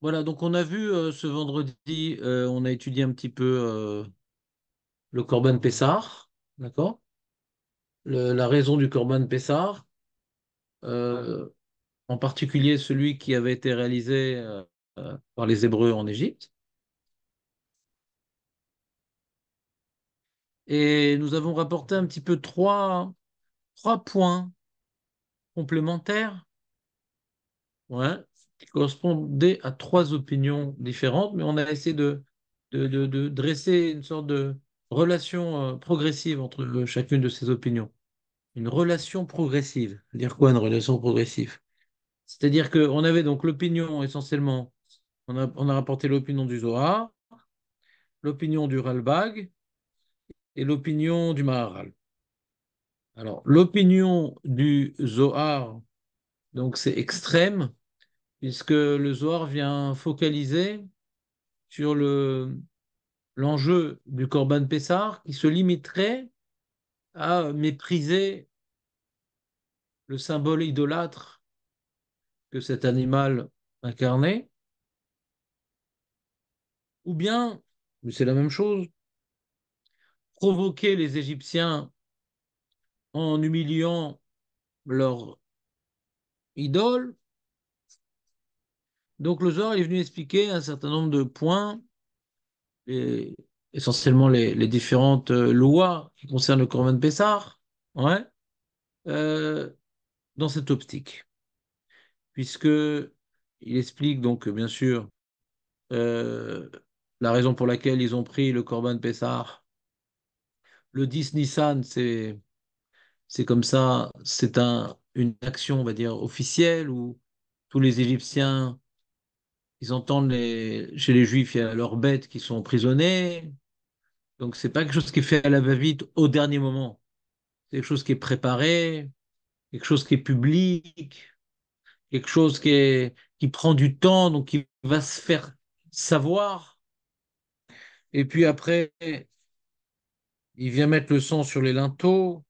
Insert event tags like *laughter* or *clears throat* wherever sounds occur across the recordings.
Voilà, donc on a vu euh, ce vendredi, euh, on a étudié un petit peu euh, le Corban Pessar, d'accord La raison du Corban Pessar, en particulier celui qui avait été réalisé par les Hébreux en Égypte. Et nous avons rapporté un petit peu trois, trois points complémentaires correspondait qui correspondait à trois opinions différentes, mais on a essayé de, dresser une sorte de relation euh, progressive entre chacune de ces opinions. Une relation progressive. Dire quoi une relation progressive C'est-à-dire qu'on avait donc l'opinion essentiellement, on a, on a rapporté l'opinion du Zohar, l'opinion du Ralbag et l'opinion du Maharal. Alors, l'opinion du Zohar, donc c'est extrême, puisque le Zohar vient focaliser sur le, l'enjeu du Corban Pessar qui se limiterait à mépriser le symbole idolâtre que cet animal incarnait, ou bien, c'est la même chose, provoquer les Égyptiens en humiliant leur idole, donc le Zohar est venu expliquer un certain nombre de points, essentiellement les, différentes euh, lois qui concernent le Corban Pessar, ouais, euh, dans cette optique. Puisque il explique donc bien sûr euh, la raison pour laquelle ils ont pris le Corban Pessar. Le 10 Nissan, c'est c'est comme ça, c'est un, une action, on va dire, officielle où tous les Égyptiens ils entendent chez les juifs, il y a leurs bêtes qui sont emprisonnées. Donc, c'est pas quelque chose qui est fait à la va-vite au dernier moment. C'est quelque chose qui est préparé, quelque chose qui est public, quelque chose qui, qui prend du temps, donc qui va se faire savoir. Et puis après, il vient mettre le sang sur les linteaux.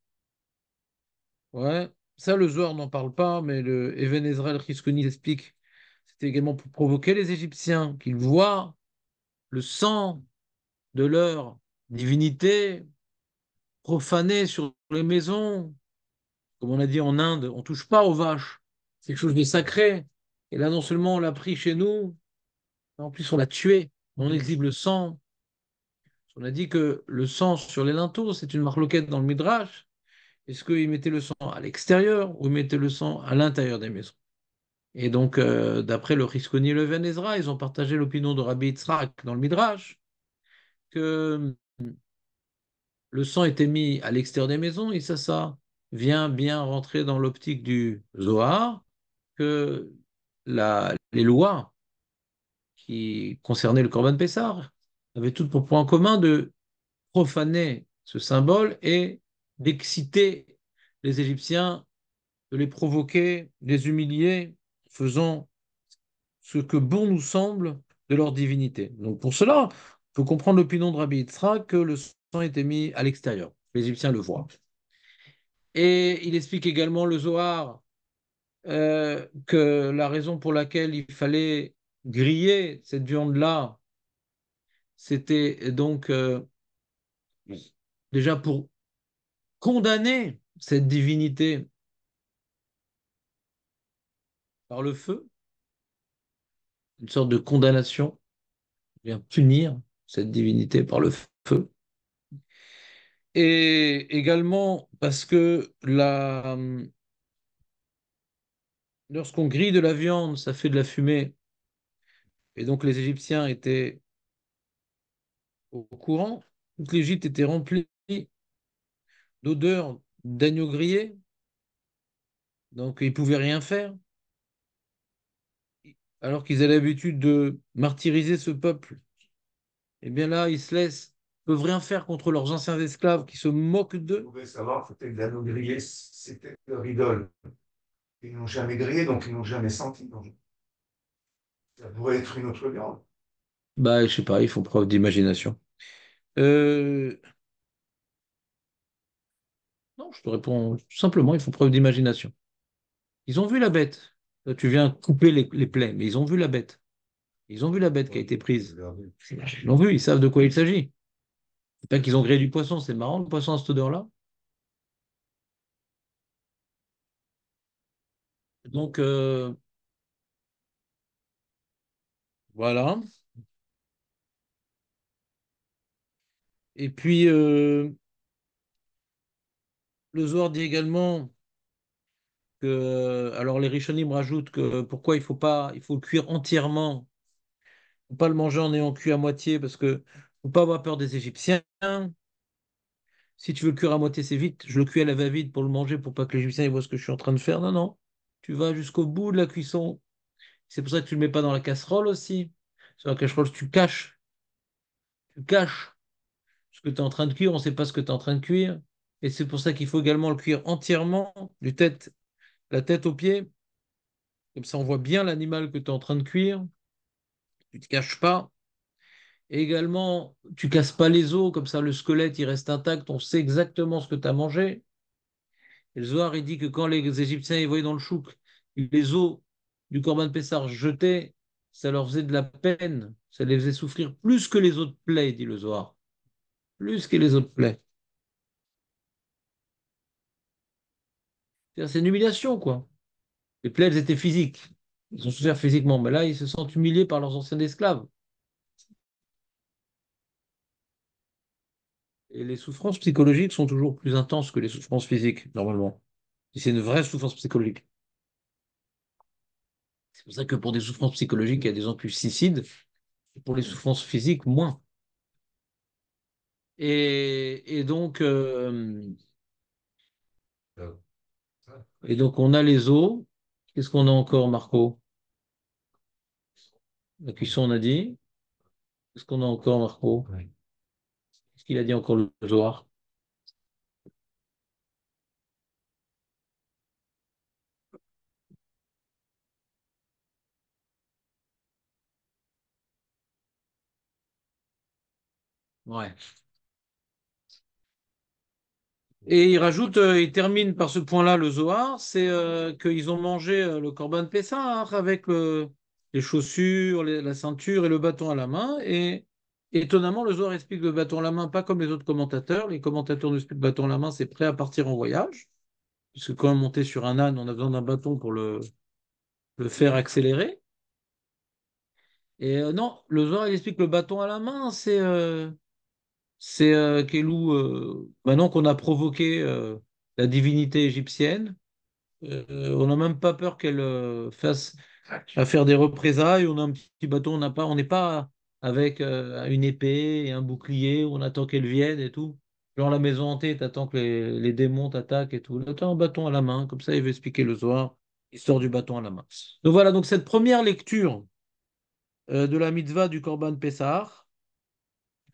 Ouais. Ça, le Zohar n'en parle pas, mais le Even Ezra explique également pour provoquer les Égyptiens, qu'ils voient le sang de leur divinité profané sur les maisons. Comme on a dit en Inde, on ne touche pas aux vaches, c'est quelque chose de sacré. Et là, non seulement on l'a pris chez nous, mais en plus on l'a tué, on exhibe le sang. On a dit que le sang sur les linteaux, c'est une marloquette dans le Midrash. Est-ce qu'ils mettaient le sang à l'extérieur ou ils mettaient le sang à l'intérieur des maisons et donc, euh, d'après le Risconi et le Venezra, ils ont partagé l'opinion de Rabbi Yitzhak dans le Midrash que hum, le sang était mis à l'extérieur des maisons et ça, ça vient bien rentrer dans l'optique du Zohar que les lois qui concernaient le Corban Pessar avaient toutes pour point commun de profaner ce symbole et d'exciter les Égyptiens, de les provoquer, de les humilier, faisant ce que bon nous semble de leur divinité. Donc pour cela, il faut comprendre l'opinion de Rabbi Yitzra que le sang était mis à l'extérieur. Les Égyptiens le voient. Et il explique également le Zohar euh, que la raison pour laquelle il fallait griller cette viande-là, c'était donc euh, déjà pour condamner cette divinité le feu, une sorte de condamnation, vient punir cette divinité par le feu. Et également parce que la... lorsqu'on grille de la viande, ça fait de la fumée. Et donc les Égyptiens étaient au courant. Toute l'Égypte était remplie d'odeurs d'agneaux grillés. Donc ils pouvaient rien faire alors qu'ils avaient l'habitude de martyriser ce peuple, eh bien là, ils se laissent, peuvent rien faire contre leurs anciens esclaves qui se moquent d'eux. Vous pouvez savoir, peut-être l'anneau grillé, c'était leur idole. Ils n'ont jamais grillé, donc ils n'ont jamais senti. Donc ça pourrait être une autre viande. Bah, je sais pas, ils font preuve d'imagination. Euh, non, je te réponds simplement, ils font preuve d'imagination. Ils ont vu la bête. Euh, tu viens couper les, plaies. Mais ils ont vu la bête. Ils ont vu la bête qui a été prise. Ils l'ont vu, ils savent de quoi il s'agit. C'est pas qu'ils ont gré du poisson, c'est marrant le poisson à cette odeur-là. Donc, euh, voilà. Et puis, euh, le Zohar dit également alors les me rajoutent que pourquoi il faut pas, il faut le cuire entièrement, faut pas le manger en ayant cuit à moitié, parce que faut pas avoir peur des Égyptiens. Si tu veux le cuire à moitié, c'est vite. Je le cuis à la va-vite pour le manger, pour pas que l'Égyptien voient ce que je suis en train de faire. Non, non. Tu vas jusqu'au bout de la cuisson. C'est pour ça que tu le mets pas dans la casserole aussi. Sur la casserole, tu caches. Tu caches ce que tu es en train de cuire. On ne sait pas ce que tu es en train de cuire. Et c'est pour ça qu'il faut également le cuire entièrement, du tête la tête aux pieds. Comme ça, on voit bien l'animal que tu es en train de cuire. Tu ne te caches pas. Et également, tu casses pas les os, comme ça le squelette il reste intact, on sait exactement ce que tu as mangé. Et le Zohar dit que quand les Égyptiens voyaient dans le chouk les os du Corban Pessar jetés, ça leur faisait de la peine, ça les faisait souffrir plus que les autres plaies, dit le Zohar. Plus que les autres plaies. C'est une humiliation, quoi. Les plaies étaient physiques. Ils ont souffert physiquement, mais là, ils se sentent humiliés par leurs anciens esclaves. Et les souffrances psychologiques sont toujours plus intenses que les souffrances physiques, normalement. c'est une vraie souffrance psychologique. C'est pour ça que pour des souffrances psychologiques, il y a des plus suicides. Et pour les souffrances physiques, moins. Et, donc, euh, euh, et donc, on a les os. Qu'est-ce qu'on a encore, Marco La cuisson, on a dit. Qu'est-ce qu'on a encore, Marco Qu'est-ce qu'il a dit encore le soir Ouais. Et il rajoute, euh, il termine par ce point-là le Zohar, c'est euh, qu'ils ont mangé euh, le de Pessah hein, avec les chaussures, la ceinture et le bâton à la main. Et étonnamment, le Zohar explique le bâton à la main, pas comme les autres commentateurs. Les commentateurs nous expliquent le bâton à la main, c'est prêt à partir en voyage. Parce que quand on montait sur un âne, on a besoin d'un bâton pour le, faire accélérer. Et non, le Zohar il explique le bâton à la main, c'est c'est euh, Kelou, euh, maintenant qu'on a provoqué euh, la divinité égyptienne, on n'a même pas peur qu'elle fasse à faire des représailles. On a un petit bâton. on n'a pas, on n'est pas avec une épée et un bouclier, on attend qu'elle vienne et tout. Genre la maison hantée, attends que les, démons t'attaquent et tout. t'as un bâton à la main, comme ça il veut expliquer le soir. Il sort du bâton à la main. Donc voilà, donc cette première lecture de la mitzvah du Corban Pessar,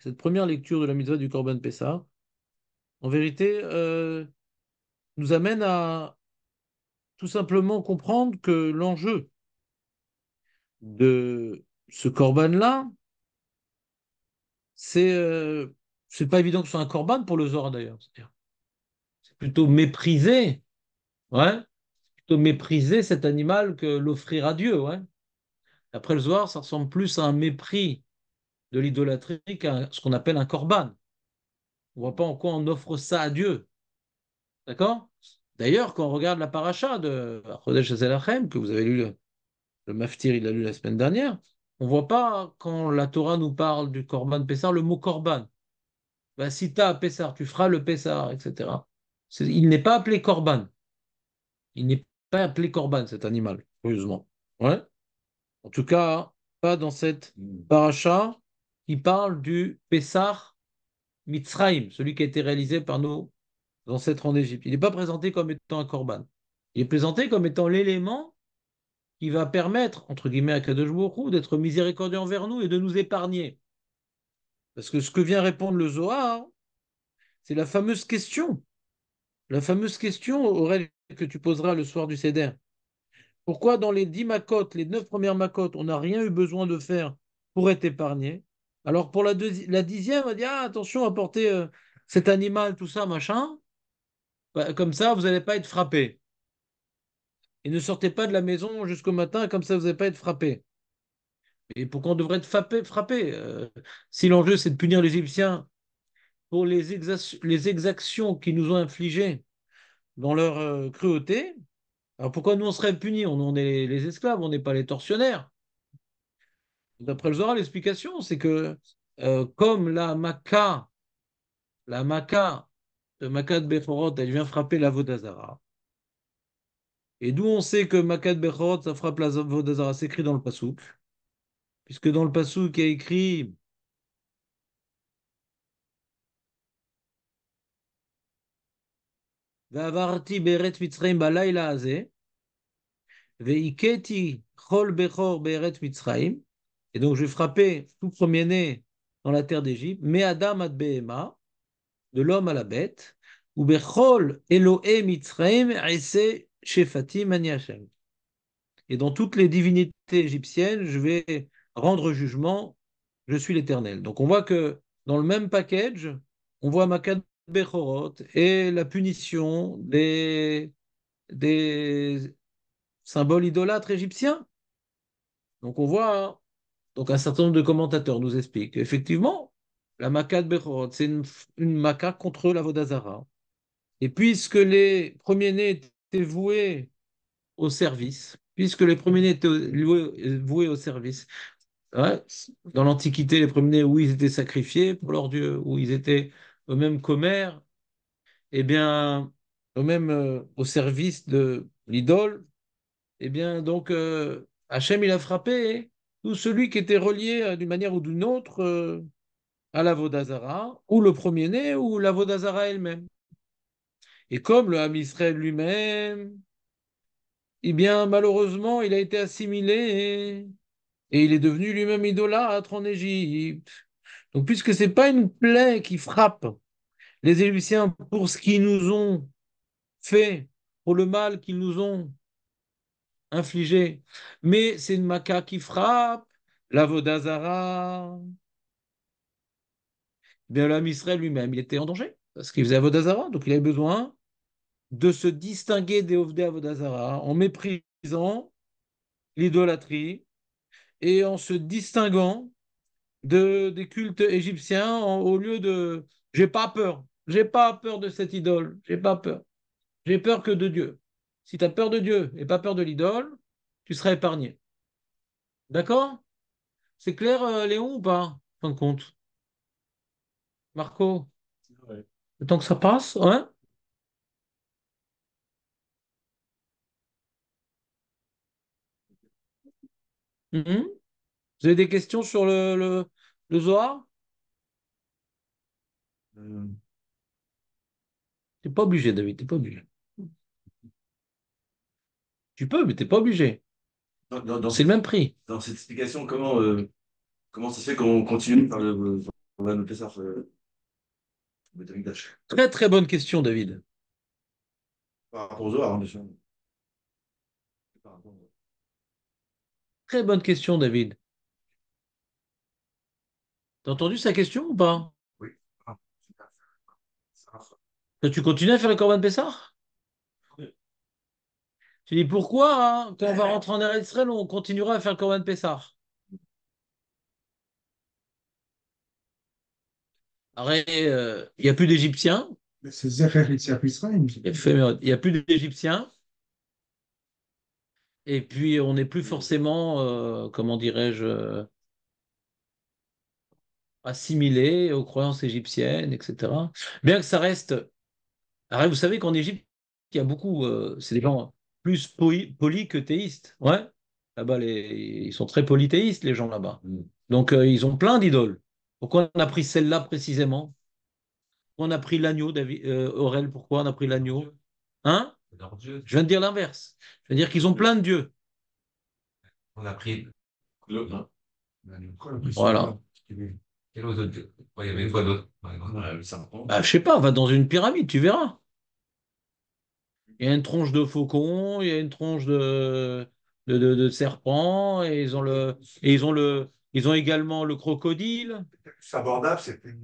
cette première lecture de la mitzvah du Corban Pessah, en vérité, euh, nous amène à tout simplement comprendre que l'enjeu de ce Corban-là, c'est euh, c'est pas évident que ce soit un Corban pour le Zohar d'ailleurs. C'est plutôt mépriser, ouais, plutôt mépriser cet animal que l'offrir à Dieu, ouais. Après le Zohar, ça ressemble plus à un mépris de l'idolâtrie ce qu'on appelle un corban. On voit pas en quoi on offre ça à Dieu. D'accord D'ailleurs, quand on regarde la paracha de Chodesh Azelachem, que vous avez lu, le, Maftir, il l'a lu la semaine dernière, on voit pas, quand la Torah nous parle du Corban Pessar, le mot Corban. Bah, si tu as Pessar, tu feras le Pessar, etc. Il n'est pas appelé Corban. Il n'est pas appelé Corban, cet animal, curieusement. Ouais. En tout cas, pas dans cette paracha il parle du Pessah Mitzraim, celui qui a été réalisé par nos ancêtres en Égypte. Il n'est pas présenté comme étant un korban. Il est présenté comme étant l'élément qui va permettre, entre guillemets, à Kadosh d'être miséricordieux envers nous et de nous épargner. Parce que ce que vient répondre le Zohar, c'est la fameuse question. La fameuse question, aurait que tu poseras le soir du Seder. Pourquoi dans les dix makotes, les neuf premières macotes, on n'a rien eu besoin de faire pour être épargné alors pour la, dixième, on dit ah, attention apportez euh, cet animal, tout ça, machin. Bah, comme ça, vous n'allez pas être frappé. Et ne sortez pas de la maison jusqu'au matin, comme ça, vous n'allez pas être frappé. Et pourquoi on devrait être frappé, euh? Si l'enjeu, c'est de punir les Égyptiens pour les, exactions qu'ils nous ont infligées dans leur euh, cruauté, alors pourquoi nous on serait punis on, est les esclaves, on n'est pas les tortionnaires. D'après le Zohar, l'explication, c'est que euh, comme la maka la maka de Makat de Bechorot, elle vient frapper la Vodazara. Et d'où on sait que Makat de Bechorot, ça frappe la Vodazara, c'est écrit dans le Passouk. Puisque dans le Passouk, il y a écrit ועברתי בארץ מצרים בלילה הזה, ve'iketi chol בכור בארץ מצרים, et donc je vais frapper tout premier-né dans la terre d'Égypte, mais Adam ad Behema, de l'homme à la bête, ou Bechol Elohe Mitzraim Ese Shefati Maniachem. Et dans toutes les divinités égyptiennes, je vais rendre jugement, je suis l'Éternel. Donc on voit que dans le même package, on voit Makad Bechorot et la punition des, des symboles idolâtres égyptiens. Donc on voit hein, donc un certain nombre de commentateurs nous expliquent effectivement, la Maka de Bechorot, c'est une, Maca contre la Vodazara. Et puisque les premiers-nés étaient voués au service, puisque les premiers-nés étaient voués au service, hein, dans l'Antiquité, les premiers-nés, où ils étaient sacrifiés pour leur Dieu, où ils étaient eux-mêmes commères, et eh bien, eux-mêmes euh, au service de l'idole, et eh bien, donc, euh, Hachem, il a frappé ou celui qui était relié euh, d'une manière ou d'une autre euh, à la Vodazara, ou le premier-né, ou la Vodazara elle-même. Et comme le Ham Israël lui-même, eh bien, malheureusement, il a été assimilé et il est devenu lui-même idolâtre en Égypte. Donc, puisque ce n'est pas une plaie qui frappe les Égyptiens pour ce qu'ils nous ont fait, pour le mal qu'ils nous ont infligé, Mais c'est une maca qui frappe la Vodazara. Eh bien, l'homme Israël lui-même, il était en danger parce qu'il faisait Avodazara, donc il avait besoin de se distinguer des Ovdé Avodazara en méprisant l'idolâtrie et en se distinguant de, des cultes égyptiens au lieu de j'ai pas peur, j'ai pas peur de cette idole, j'ai pas peur, j'ai peur que de Dieu. Si tu as peur de Dieu et pas peur de l'idole, tu seras épargné. D'accord C'est clair, euh, Léon, ou pas en fin compte Marco Le temps que ça passe, hein mhm. Vous avez des questions sur le, le, le Zohar euh. pas obligé, David, n'es pas obligé. Tu peux, mais tu n'es pas obligé. Dans, c'est le même prix. Dans cette explication, comment, euh, comment ça se fait qu'on continue par le Corban euh, Très très bonne question, David. Par rapport aux hein, bien sûr. Très bonne question, David. Tu as entendu sa question ou pas Oui. Ah, tu continues à faire le Corban Pessah tu dis pourquoi, hein, quand on va euh. rentrer en Israël, on continuera à faire Corban Pessar euh, il n'y a plus d'Égyptiens. C'est Il n'y a plus d'Égyptiens. Et puis, on n'est plus forcément, euh, comment dirais-je, assimilé aux croyances égyptiennes, etc. Bien que ça reste. vous savez qu'en Égypte, il y a beaucoup. c'est des gens plus poly, que théiste. Ouais. Là-bas, ils sont très polythéistes, les gens là-bas. Mm. Donc, euh, ils ont plein d'idoles. Pourquoi on a pris celle-là précisément Pourquoi on a pris l'agneau, euh, Aurel Pourquoi on a pris l'agneau Hein Je viens de dire l'inverse. Je veux dire qu'ils ont plein de dieux. On a pris le. Voilà. Quel autre dieu Il y avait quoi d'autre bah, Je sais pas, va dans une pyramide, tu verras il y a une tronche de faucon, il y a une tronche de, de, serpent, et ils ont le, et ils ont le, ils ont également le crocodile. C'est abordable, c'est plus.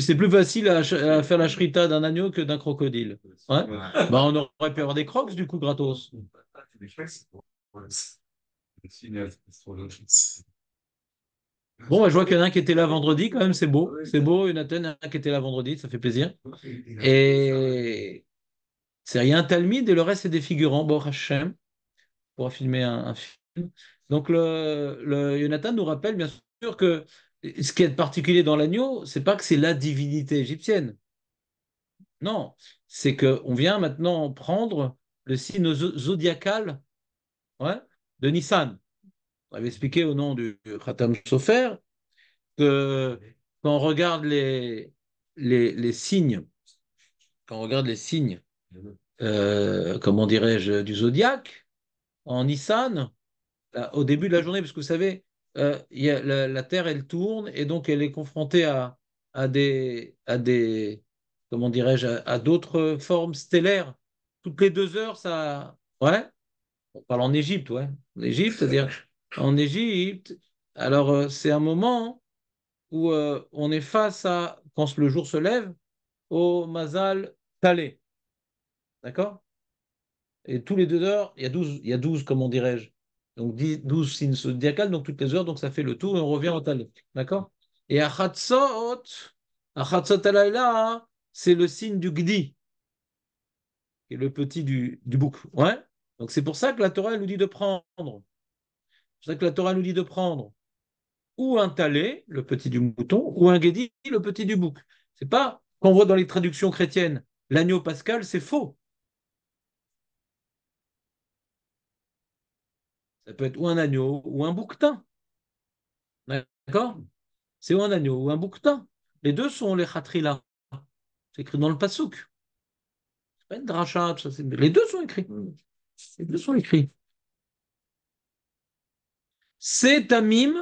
c'est plus facile à, faire la shrita d'un agneau que d'un crocodile. Bah, on aurait pu avoir des crocs du coup gratos. Bon, bah, je vois qu'il y en a un qui était là vendredi quand même, c'est beau. C'est beau, a un qui était là vendredi, ça fait plaisir. Et, cest rien Talmud et le reste, c'est des figurants. Bon, Hachem, pour filmer un, film. Donc, le, le nous rappelle bien sûr que ce qui est particulier dans l'agneau, c'est pas que c'est la divinité égyptienne. Non, c'est qu'on vient maintenant prendre le signe zodiacal de Nissan. On avait expliqué au nom du Khatam Sofer que quand on regarde les, les signes, quand on regarde les signes euh, comment dirais-je, du zodiaque en Nissan euh, au début de la journée, parce que vous savez, euh, la, Terre elle tourne et donc elle est confrontée à, à des à des comment dirais-je à, d'autres formes stellaires. Toutes les deux heures, ça ouais. On parle en Égypte, ouais. En Égypte, c'est-à-dire *laughs* en Égypte. Alors c'est un moment où on est face à quand le jour se lève au Mazal Talé. D'accord Et tous les deux heures, il y a 12, il y a 12 comment dirais-je Donc 10, 12 signes zodiacales, donc toutes les heures, donc ça fait le tour et on revient au talé. D'accord Et à achatsot à hein, c'est le signe du Gdi, qui est le petit du, du bouc. Ouais donc c'est pour ça que la Torah nous dit de prendre. C'est pour ça que la Torah nous dit de prendre ou un talé, le petit du mouton, ou un Gedi, le petit du bouc. C'est pas qu'on voit dans les traductions chrétiennes l'agneau pascal, c'est faux. Ça peut être ou un agneau ou un bouquetin. D'accord C'est ou un agneau ou un bouquetin. Les deux sont les khatrila. C'est écrit dans le pasouk. C'est pas une dracha, Les deux sont écrits. Les deux sont écrits. C'est Tamim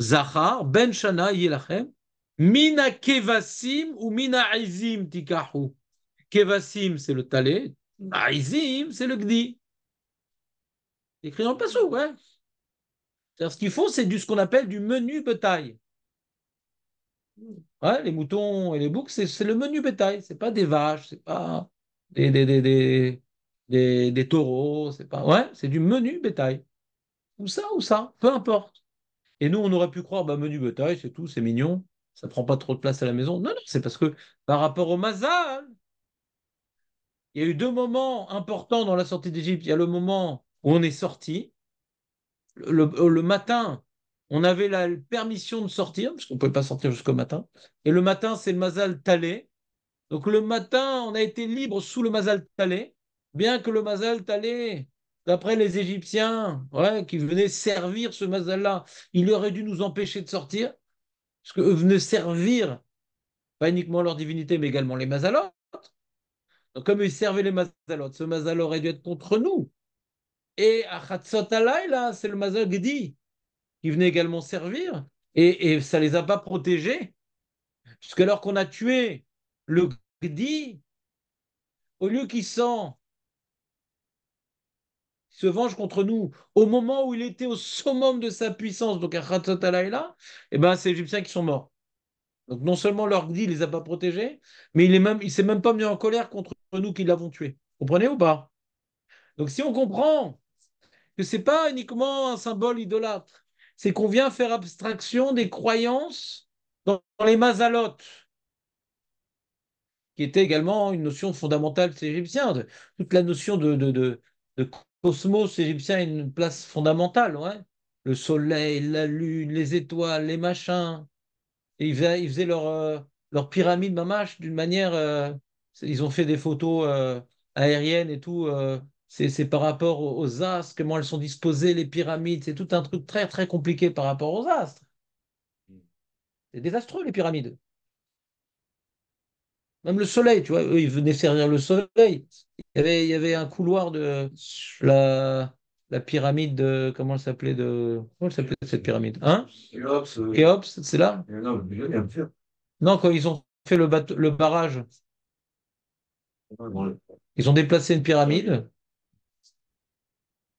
Zahar Ben Shana Yelachem Mina Kevasim ou Mina Aizim Tikahu. Kevasim, c'est le talé. Aizim, c'est le gdi. Écrit dans le pinceau, ouais. ce qu'il faut, c'est du, ce qu'on appelle du menu bétail. Ouais, les moutons et les boucs, c'est le menu bétail. C'est pas des vaches, c'est pas des, des, taureaux, c'est pas. Ouais, c'est du menu bétail. Ou ça, ou ça, peu importe. Et nous, on aurait pu croire, bah, menu bétail, c'est tout, c'est mignon, ça prend pas trop de place à la maison. Non, non, c'est parce que par rapport au mazal, il y a eu deux moments importants dans la sortie d'Égypte. Il y a le moment on est sorti. Le, matin, on avait la permission de sortir, parce qu'on ne pouvait pas sortir jusqu'au matin. Et le matin, c'est le Mazal Talé. Donc le matin, on a été libre sous le Mazal Talé, bien que le Mazal Talé, d'après les Égyptiens, ouais, qui venaient servir ce Mazal-là, il aurait dû nous empêcher de sortir, parce qu'ils venaient servir, pas uniquement leur divinité, mais également les Mazalotes. Donc comme ils servaient les Mazalotes, ce Mazal aurait dû être contre nous. Et à là c'est le Mazal qui venait également servir et, et ça les a pas protégés. Alors qu'on a tué le gdi, au lieu qu'il sent se venge contre nous au moment où il était au summum de sa puissance, donc à eh ben, c'est les Égyptiens qui sont morts. Donc non seulement leur dit, les a pas protégés, mais il est même, il s'est même pas mis en colère contre nous qui l'avons tué. Vous Comprenez ou pas Donc si on comprend que c'est pas uniquement un symbole idolâtre, c'est qu'on vient faire abstraction des croyances dans, les mazalotes qui était également une notion fondamentale des Égyptiens. De, toute la notion de, cosmos égyptien a une place fondamentale. Ouais. Hein. Le soleil, la lune, les étoiles, les machins. ils, faisaient, euh, leur, pyramide mamache d'une manière. Euh, ils ont fait des photos euh, aériennes et tout c'est par rapport aux, astres, comment elles sont disposées, les pyramides, c'est tout un truc très très compliqué par rapport aux astres. Hmm. C'est désastreux les pyramides. Même le soleil, tu vois, ils venaient servir le soleil. Il y avait, il y avait un couloir de la, pyramide de. Comment elle s'appelait de. Comment elle s'appelait cette pyramide Kéops. Hein? Euh, c'est là Non, quand ils ont fait le barrage. Ils ont déplacé une pyramide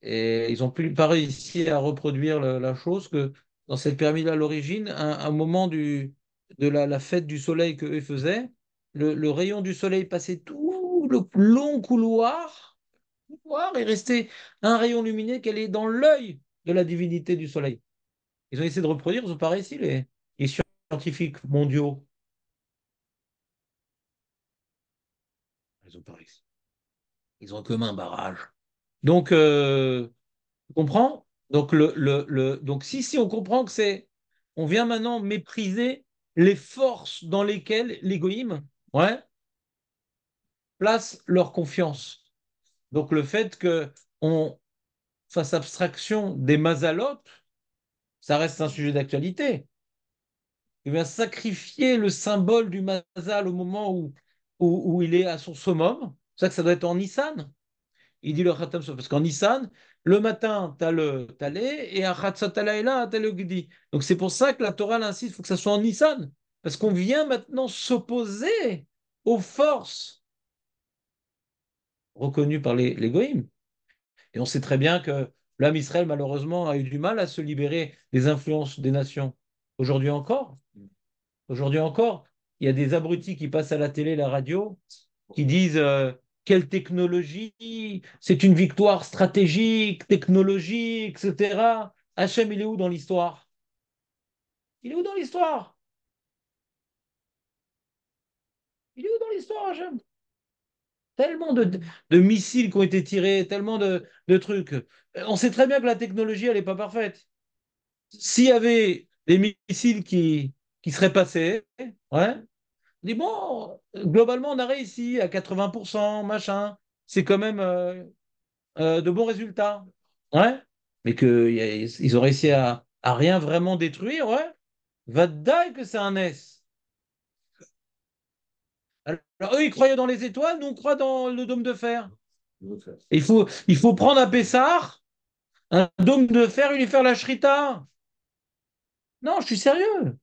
et ils n'ont plus pas réussi à reproduire la, chose que dans cette pyramide à l'origine, un, un, moment du, de la, fête du soleil que eux faisaient, le, rayon du soleil passait tout le long couloir, et restait un rayon lumineux qu'elle est dans l'œil de la divinité du soleil. Ils ont essayé de reproduire, ils ont parlé ici les, scientifiques mondiaux. Ils ont parlé ici Ils ont comme un barrage. Donc, euh, tu comprends donc, si, si, on comprend que c'est. On vient maintenant mépriser les forces dans lesquelles l'égoïme place leur confiance. Donc, le fait que fasse abstraction des mazalotes, ça reste un sujet d'actualité. Il vient sacrifier le symbole du mazal au moment où, il est à son summum. C'est ça que ça doit être en Nissan il dit le Khatam Parce qu'en Nissan, le matin, tu as le Talé et un tu as le Gdi. Donc c'est pour ça que la Torah insiste, il faut que ça soit en Nissan. Parce qu'on vient maintenant s'opposer aux forces reconnues par les, Et on sait très bien que l'âme Israël, malheureusement, a eu du mal à se libérer des influences des nations. Aujourd'hui encore, aujourd'hui encore, il y a des abrutis qui passent à la télé, la radio, qui disent. Euh, quelle technologie, c'est une victoire stratégique, technologique, etc. Hachem, il est où dans l'histoire Il est où dans l'histoire Il est où dans l'histoire, Hachem Tellement de, missiles qui ont été tirés, tellement de, trucs. On sait très bien que la technologie, elle n'est pas parfaite. S'il y avait des missiles qui, qui seraient passés, ouais, bon, globalement, on a réussi à 80%, machin. C'est quand même euh, euh, de bons résultats. Ouais. Mais qu'ils ont réussi à, rien vraiment détruire, ouais. que c'est un S. Alors, eux, ils croyaient dans les étoiles, nous, on croit dans le dôme de fer. Il faut, il faut prendre un Pessar un dôme de fer une lui faire la shrita. Non, je suis sérieux.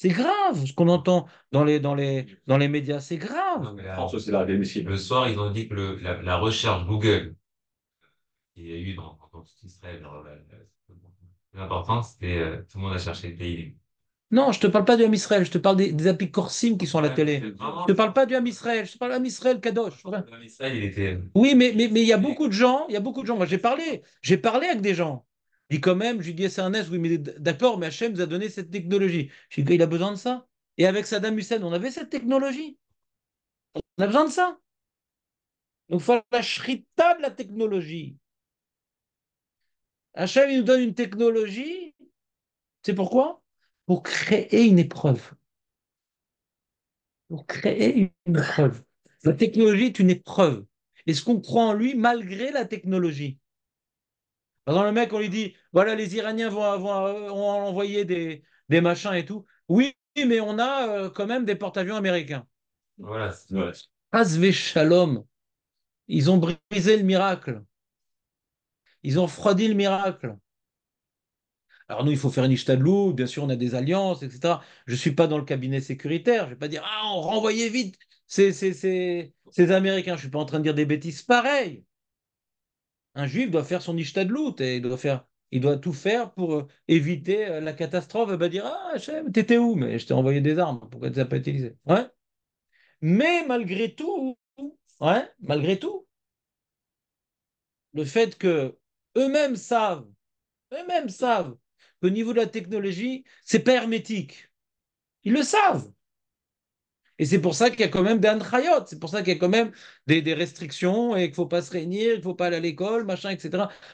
C'est grave ce qu'on entend dans les, dans les, dans les médias. C'est grave. François, la Le soir, ils ont dit que la, recherche Google, qu'il y a eu dans, dans Israël, l'important, c'était euh, tout le monde a cherché le pays. Non, je ne te parle pas du Ham Israël, je te parle des, des Corsim qui sont à la télé. Je ne te parle pas du Ham Israël, je te parle du Ham Israël Kadosh. Euh, oui, mais il mais, il y a beaucoup de gens, il y a beaucoup de gens. Moi, j'ai parlé, j'ai parlé avec des gens dit quand même, je lui dis, c'est un S, oui, mais d'accord, mais Hachem nous a donné cette technologie. Je dis, il a besoin de ça. Et avec Saddam Hussein, on avait cette technologie. On a besoin de ça. Donc, il faut la shrita de la technologie. Hachem, il nous donne une technologie. C'est pourquoi Pour créer une épreuve. Pour créer une épreuve. La technologie est une épreuve. est ce qu'on croit en lui, malgré la technologie le mec, on lui dit voilà, les Iraniens vont, avoir, euh, des, des, machins et tout. Oui, mais on a euh, quand même des porte-avions américains. Voilà. Ils ont brisé le miracle. Ils ont froidi le miracle. Alors nous, il faut faire une loup, bien sûr, on a des alliances, etc. Je ne suis pas dans le cabinet sécuritaire, je ne vais pas dire, ah, on renvoyait vite ces, ces Américains, je ne suis pas en train de dire des bêtises pareilles un juif doit faire son ishtadlout, et il doit faire il doit tout faire pour euh, éviter euh, la catastrophe. Et ben dire Ah, t'étais où Mais je t'ai envoyé des armes, pourquoi tu n'as pas utilisé Mais malgré tout, malgré tout, le fait que eux-mêmes savent, eux-mêmes savent qu'au niveau de la technologie, c'est pas hermétique. Ils le savent. Et c'est pour ça qu'il y a quand même des anchayot, c'est pour ça qu'il y a quand même des, restrictions et qu'il ne faut pas se réunir, qu'il ne faut pas aller à l'école, machin, etc.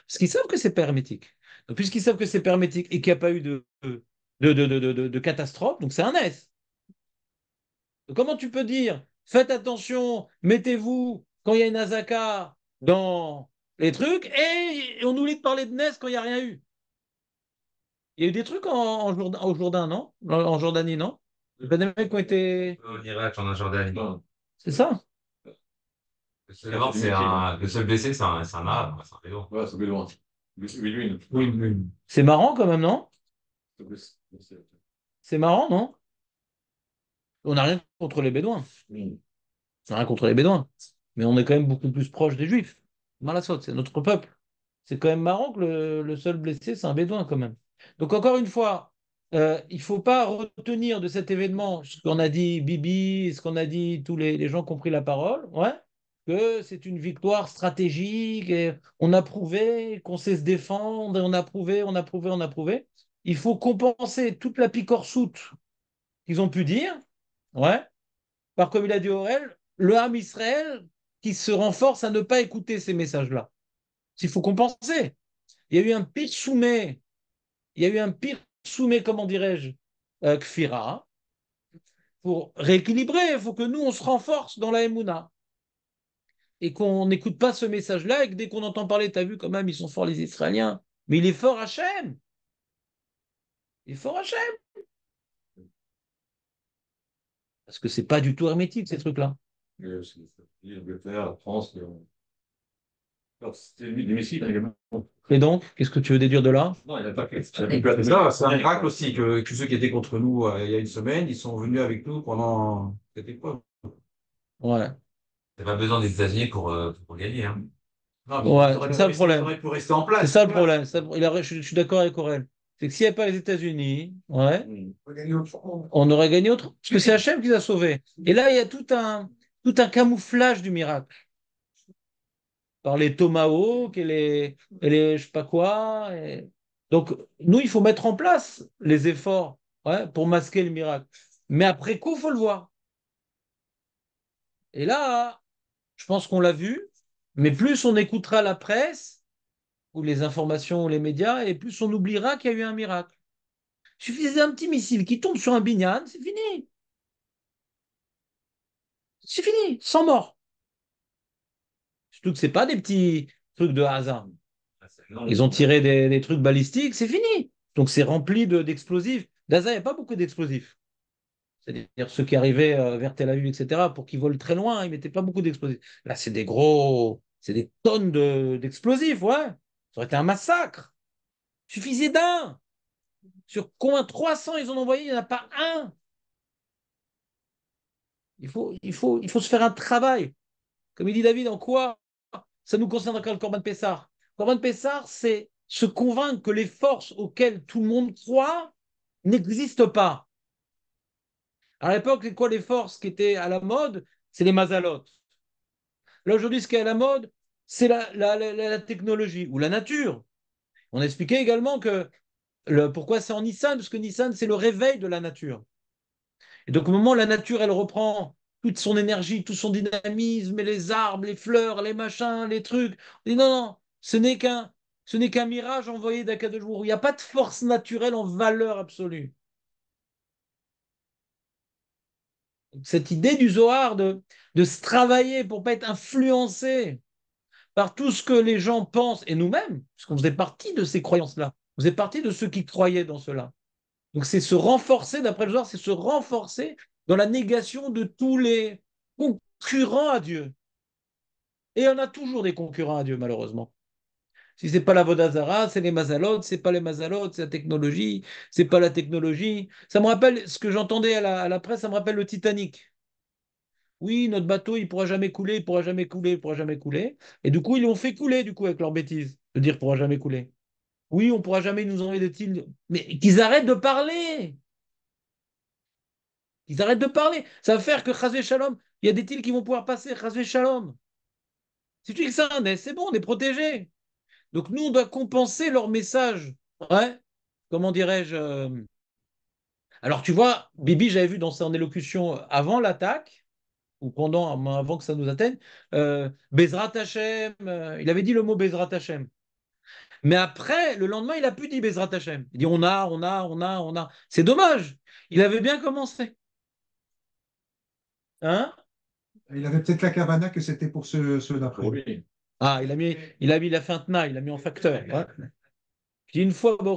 Parce qu'ils savent que c'est permétique. Donc, puisqu'ils savent que c'est permétique et qu'il n'y a pas eu de, catastrophe, donc c'est un nes. comment tu peux dire faites attention, mettez-vous quand il y a une azaka dans les trucs et on oublie de parler de Nes quand il n'y a rien eu il y a eu des trucs en, Jourdain, non En Jordanie, non les ont été. Euh, c'est ça Le seul blessé, c'est un, c'est un hein, bédouin. c'est C'est marrant quand même, non C'est marrant, non On n'a rien contre les bédouins. On n'a rien contre les bédouins. Mais on est quand même beaucoup plus proche des juifs. Malassot, c'est notre peuple. C'est quand même marrant que le seul blessé, c'est un bédouin quand même. Donc encore une fois, euh, il ne faut pas retenir de cet événement ce qu'on a dit Bibi, ce qu'on a dit tous les, gens qui ont pris la parole, ouais, que c'est une victoire stratégique, et on a prouvé qu'on sait se défendre, on a prouvé, on a prouvé, on a prouvé. Il faut compenser toute la picorsoute qu'ils ont pu dire, ouais, par comme il a dit Aurel, le Ham Israël qui se renforce à ne pas écouter ces messages-là. Il faut compenser. Il y a eu un pire soumet il y a eu un pire soumet, comment dirais-je, euh, Kfira, pour rééquilibrer, il faut que nous, on se renforce dans la Emouna. Et qu'on n'écoute pas ce message-là, et que dès qu'on entend parler, tu as vu quand même, ils sont forts les Israéliens. Mais il est fort Hachem. Il est fort Hachem. Parce que ce n'est pas du tout hermétique, ces trucs-là. la et donc, qu'est-ce que tu veux déduire de là Non, il n'y a pas que C'est un miracle aussi que, ceux qui étaient contre nous euh, il y a une semaine, ils sont venus avec nous pendant cette époque. Ouais. Tu pas besoin des États-Unis pour, euh, pour gagner. Hein. Ouais, c'est ça le problème. C'est ça le problème. Il a, je, suis d'accord avec Aurel. C'est que s'il n'y avait pas les États-Unis, ouais, mm. on aurait gagné autre. Parce que c'est Hachem qui les a sauvés. Et là, il y a tout un, tout un camouflage du miracle par les tomahawks et les, je ne je sais pas quoi. Donc, nous, il faut mettre en place les efforts ouais, pour masquer le miracle. Mais après coup, il faut le voir. Et là, je pense qu'on l'a vu, mais plus on écoutera la presse ou les informations ou les médias, et plus on oubliera qu'il y a eu un miracle. Il suffisait d'un petit missile qui tombe sur un binyan, c'est fini. C'est fini, sans mort. Surtout que ce pas des petits trucs de hasard. Ah, ils ont tiré des, trucs balistiques, c'est fini. Donc c'est rempli d'explosifs. Daza, il n'y a pas beaucoup d'explosifs. C'est-à-dire ceux qui arrivaient euh, vers Tel Aviv, etc., pour qu'ils volent très loin, hein, ils ne mettaient pas beaucoup d'explosifs. Là, c'est des gros, c'est des tonnes d'explosifs, ouais. Ça aurait été un massacre. suffisait d'un. Sur combien 300 ils ont envoyé, il n'y en a pas un. Il faut, il, faut, il faut se faire un travail. Comme il dit David, en quoi ça nous concerne encore le Corban Pessar Le Corban Pessar, c'est se convaincre que les forces auxquelles tout le monde croit n'existent pas. À l'époque, c'est quoi les forces qui étaient à la mode C'est les mazalotes. Là, aujourd'hui, ce qui est à la mode, c'est la, technologie ou la nature. On a expliqué également que pourquoi c'est en Nissan, parce que Nissan, c'est le réveil de la nature. Et donc, au moment où la nature, elle reprend toute son énergie, tout son dynamisme, et les arbres, les fleurs, les machins, les trucs. On dit non, non, ce n'est qu'un ce n'est qu'un mirage envoyé où Il n'y a pas de force naturelle en valeur absolue. Cette idée du Zohar de, de se travailler pour pas être influencé par tout ce que les gens pensent, et nous-mêmes, parce qu'on faisait partie de ces croyances-là, on faisait partie de ceux qui croyaient dans cela. Donc c'est se renforcer, d'après le Zohar, c'est se renforcer dans la négation de tous les concurrents à Dieu. Et on a toujours des concurrents à Dieu, malheureusement. Si c'est pas la Vodazara, c'est les Mazalot, c'est pas les Mazalotes, c'est la technologie, c'est pas la technologie. Ça me rappelle ce que j'entendais à, la, presse, ça me rappelle le Titanic. Oui, notre bateau, il pourra jamais couler, il pourra jamais couler, il pourra jamais couler. Et du coup, ils l'ont fait couler, du coup, avec leur bêtise, de dire pourra jamais couler. Oui, on pourra jamais nous enlever de Mais qu'ils arrêtent de parler ils arrêtent de parler. Ça va faire que chazé Shalom, il y a des tils qui vont pouvoir passer. Chazé Shalom. Si tu dis que c'est c'est bon, on est protégé. Donc nous, on doit compenser leur message. Ouais. Comment dirais-je euh, Alors tu vois, Bibi, j'avais vu dans son élocution avant l'attaque, ou pendant, avant que ça nous atteigne, euh, Bezrat Hashem, euh, il avait dit le mot Bezrat Hashem. Mais après, le lendemain, il a plus dit Bezrat Hashem. Il dit on a, on a, on a, on a. C'est dommage. Il avait bien commencé. Hein? Il avait peut-être la cavana que c'était pour ceux ce d'après. Ah, il a, mis, il a mis la fin de il a mis en facteur. Puis hein. une fois, au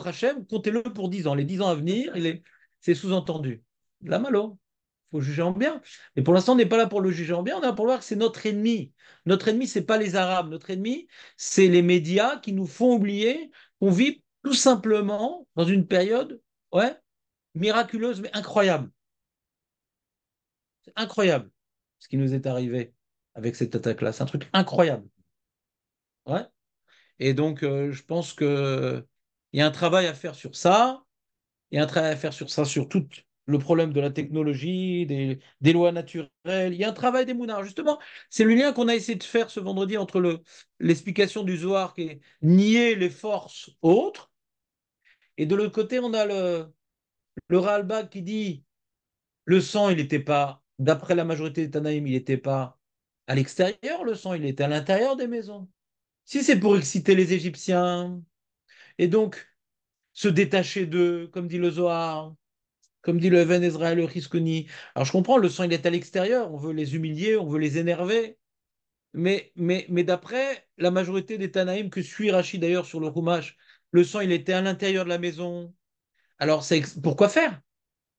comptez-le pour 10 ans. Les 10 ans à venir, c'est sous-entendu. La malo. Il faut juger en bien. Mais pour l'instant, on n'est pas là pour le juger en bien, on est là pour voir que c'est notre ennemi. Notre ennemi, ce n'est pas les Arabes. Notre ennemi, c'est les médias qui nous font oublier qu'on vit tout simplement dans une période ouais, miraculeuse, mais incroyable incroyable ce qui nous est arrivé avec cette attaque-là. C'est un truc incroyable. Ouais. Et donc, euh, je pense que euh, il y a un travail à faire sur ça. Il y a un travail à faire sur ça, sur tout le problème de la technologie, des, lois naturelles. Il y a un travail des mounards. Justement, c'est le lien qu'on a essayé de faire ce vendredi entre l'explication du Zohar qui est nier les forces autres. Et de l'autre côté, on a le, le qui dit le sang, il n'était pas d'après la majorité des Tanaïm, il n'était pas à l'extérieur le sang, il était à l'intérieur des maisons. Si c'est pour exciter les Égyptiens, et donc se détacher d'eux, comme dit le Zohar, comme dit le Ben-Israel, Israël Risconi. Alors je comprends, le sang il est à l'extérieur, on veut les humilier, on veut les énerver. Mais, mais, mais d'après la majorité des Tanaïm que suit Rachid d'ailleurs sur le roumage, le sang il était à l'intérieur de la maison. Alors c'est pourquoi faire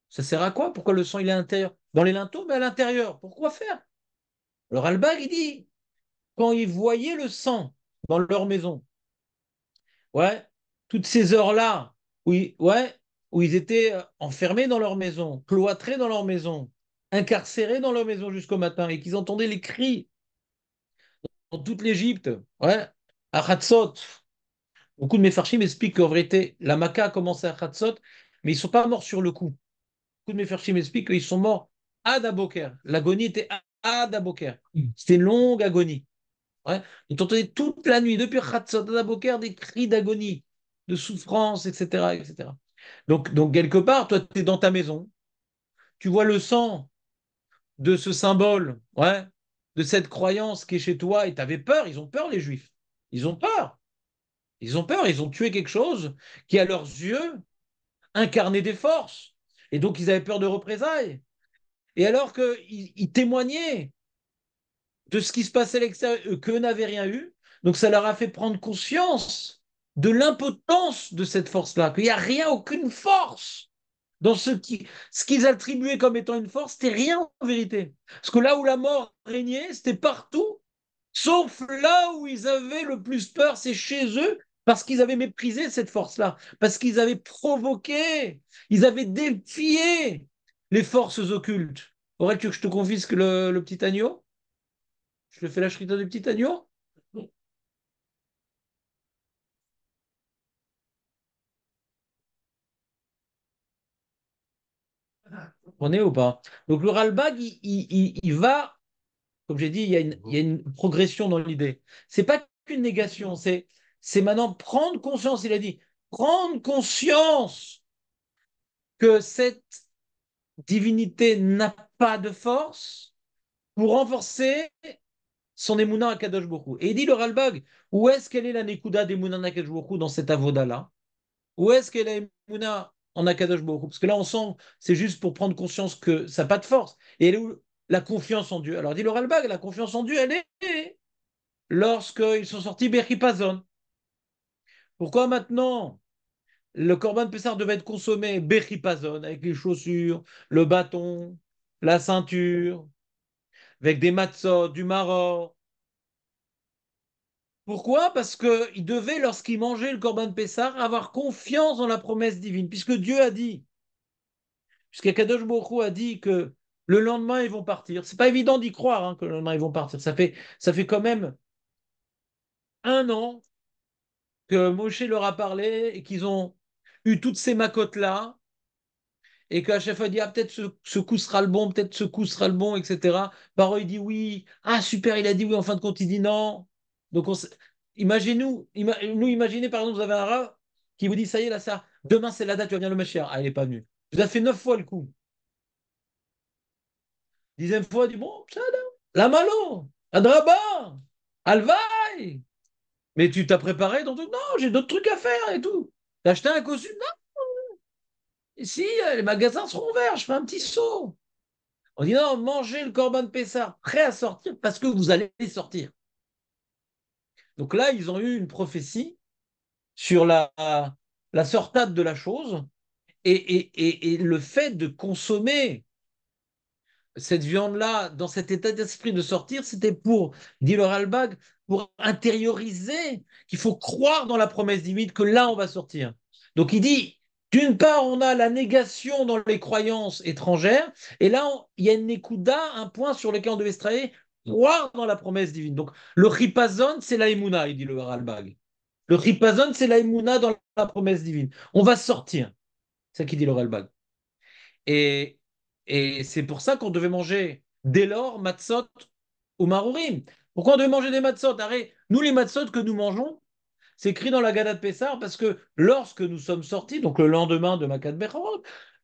Ça sert à quoi Pourquoi le sang il est à l'intérieur dans les linteaux, mais à l'intérieur. Pourquoi faire Alors Albag, il dit, quand ils voyaient le sang dans leur maison, ouais, toutes ces heures-là, où, ils, étaient euh, enfermés dans leur maison, cloîtrés dans leur maison, incarcérés dans leur maison jusqu'au matin, et qu'ils entendaient les cris dans toute l'Égypte, ouais, à Hatzot. Beaucoup de mes m'expliquent expliquent qu'en vérité, la Maca a commencé à Hatzot, mais ils ne sont pas morts sur le coup. Beaucoup de mes m'expliquent expliquent qu'ils sont morts Adaboker. L'agonie était Adaboker. Mm. C'était une longue agonie. Ouais. Donc, on toute la nuit, depuis Khatsot Adaboker, des cris d'agonie, de souffrance, etc. etc. Donc, donc, quelque part, toi, tu es dans ta maison, tu vois le sang de ce symbole, ouais, de cette croyance qui est chez toi, et tu avais peur, ils ont peur, les Juifs. Ils ont peur. Ils ont peur, ils ont tué quelque chose qui, à leurs yeux, incarnait des forces. Et donc, ils avaient peur de représailles. Et alors qu'ils témoignaient de ce qui se passait à l'extérieur, euh, qu'eux n'avaient rien eu, donc ça leur a fait prendre conscience de l'impotence de cette force-là, qu'il n'y a rien, aucune force dans ce qui, ce qu'ils attribuaient comme étant une force, c'était rien en vérité. Parce que là où la mort régnait, c'était partout, sauf là où ils avaient le plus peur, c'est chez eux, parce qu'ils avaient méprisé cette force-là, parce qu'ils avaient provoqué, ils avaient défié les forces occultes, aurais-tu que je te confisque le, petit agneau Je le fais la dans du petit agneau comprenez ou pas Donc le Ralbag, il, il, va, comme j'ai dit, il y, a une, il y, a une, progression dans l'idée. C'est pas qu'une négation, c'est maintenant prendre conscience, il a dit, prendre conscience que cette divinité n'a pas de force pour renforcer son émouna à Kadosh Et dit le Ralbag, où est-ce qu'elle est la Nekuda d'Emouna à Kadosh dans cet avoda-là Où est-ce qu'elle est Emouna en Akadosh Boku Parce que là, on sent, c'est juste pour prendre conscience que ça n'a pas de force. Et la confiance en Dieu Alors, dit le Ralbag, la confiance en Dieu, elle est lorsqu'ils sont sortis Berkipazon. Pourquoi maintenant le corban de Pessar devait être consommé avec les chaussures, le bâton, la ceinture, avec des matzots, du maror. Pourquoi Parce qu'ils devaient, lorsqu'ils mangeaient le corban de Pessar, avoir confiance dans la promesse divine, puisque Dieu a dit, puisque Kadosh Baruch a dit que le lendemain ils vont partir. C'est pas évident d'y croire hein, que le lendemain ils vont partir. Ça fait, ça fait quand même un an que Moshe leur a parlé et qu'ils ont eu toutes ces macottes-là, et qu'à chaque fois, il dit, ah, peut-être ce, coup sera le bon, peut-être ce coup sera le bon, etc. Paro, il dit oui. Ah, super, il a dit oui. En fin de compte, il dit non. Donc, on imaginez-nous, nous, imaginez, par exemple, vous avez un rat qui vous dit, ça y est, là, ça, demain, c'est la date, tu vas le machin. Ah, il est pas venu. Vous avez fait neuf fois le coup. Dixième fois, il dit, bon, ça, là, la malo, adraba, alvaï. Mais tu t'as préparé donc Non, j'ai d'autres trucs à faire et tout. D'acheter un costume Non Si euh, les magasins seront ouverts, je fais un petit saut. On dit non, mangez le corban de Pessah, prêt à sortir parce que vous allez sortir. Donc là, ils ont eu une prophétie sur la, la sortade de la chose et, et, et le fait de consommer cette viande-là, dans cet état d'esprit de sortir, c'était pour, dit le Ralbag, pour intérioriser qu'il faut croire dans la promesse divine que là, on va sortir. Donc il dit, d'une part, on a la négation dans les croyances étrangères, et là, il y a une écouda, un point sur lequel on devait se travailler, croire dans la promesse divine. Donc le ripazon, c'est la il dit le Ralbag. Le ripazon, c'est la dans la promesse divine. On va sortir. C'est ce qu'il dit le Ralbag. Et, et c'est pour ça qu'on devait manger dès lors matzot ou marourim. Pourquoi on devait manger des matzot nous les matzot que nous mangeons, c'est écrit dans la Gada de Pessar parce que lorsque nous sommes sortis, donc le lendemain de Makad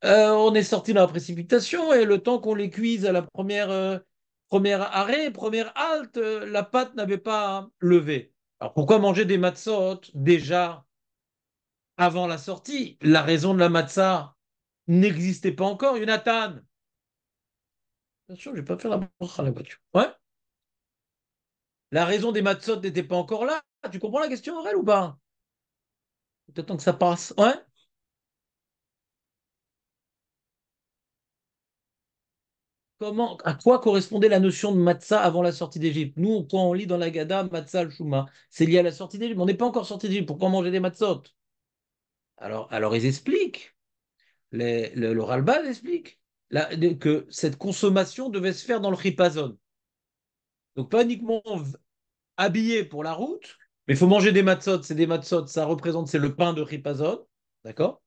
euh, on est sorti dans la précipitation et le temps qu'on les cuise à la première, euh, première arrêt, première halte, euh, la pâte n'avait pas levé. Alors pourquoi manger des matzot déjà avant la sortie La raison de la matza n'existait pas encore. Yonatan, Attention, je vais pas faire la bracha à la voiture. Ouais La raison des matzot n'était pas encore là. Tu comprends la question, Aurel, ou pas T'attends que ça passe. Ouais Comment, à quoi correspondait la notion de matza avant la sortie d'Égypte Nous, quand on lit dans la Gada, matza al-shuma, c'est lié à la sortie d'Égypte. On n'est pas encore sorti d'Égypte. Pourquoi manger des matzot alors, alors, ils expliquent. Les, le, le explique que cette consommation devait se faire dans le ripazone. Donc pas uniquement habillé pour la route, mais il faut manger des matzot, c'est des matzot, ça représente, c'est le pain de ripazone, d'accord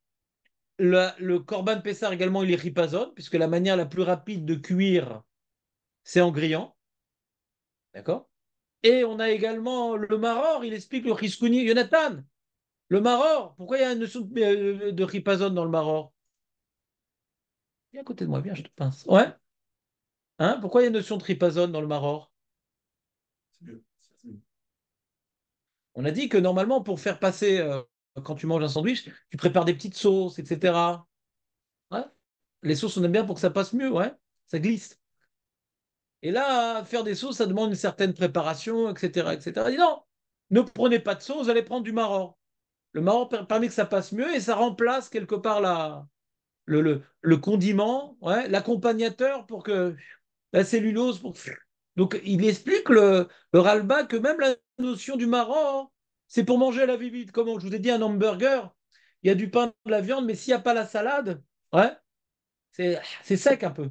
le, corban Pessard également, il est ripazone, puisque la manière la plus rapide de cuire, c'est en grillant, d'accord Et on a également le maror, il explique le riscouni, Yonatan, le maror, pourquoi il y a une soupe euh, de, de ripazone dans le maror Viens à côté de moi, viens, je te pince. Ouais Hein Pourquoi il y a une notion de tripazone dans le maror On a dit que normalement, pour faire passer, euh, quand tu manges un sandwich, tu prépares des petites sauces, etc. Les sauces, on aime bien pour que ça passe mieux, ouais Ça glisse. Et là, faire des sauces, ça demande une certaine préparation, etc. etc. Dis non, ne prenez pas de sauce, allez prendre du maror. Le maror permet que ça passe mieux et ça remplace quelque part la, le, condiment, l'accompagnateur pour que la cellulose pour donc il explique le, le ralba que même la notion du marrant, hein, c'est pour manger à la vivide. Comment je vous ai dit, un hamburger, il y a du pain, de la viande, mais s'il n'y a pas la salade, ouais, c'est sec un peu.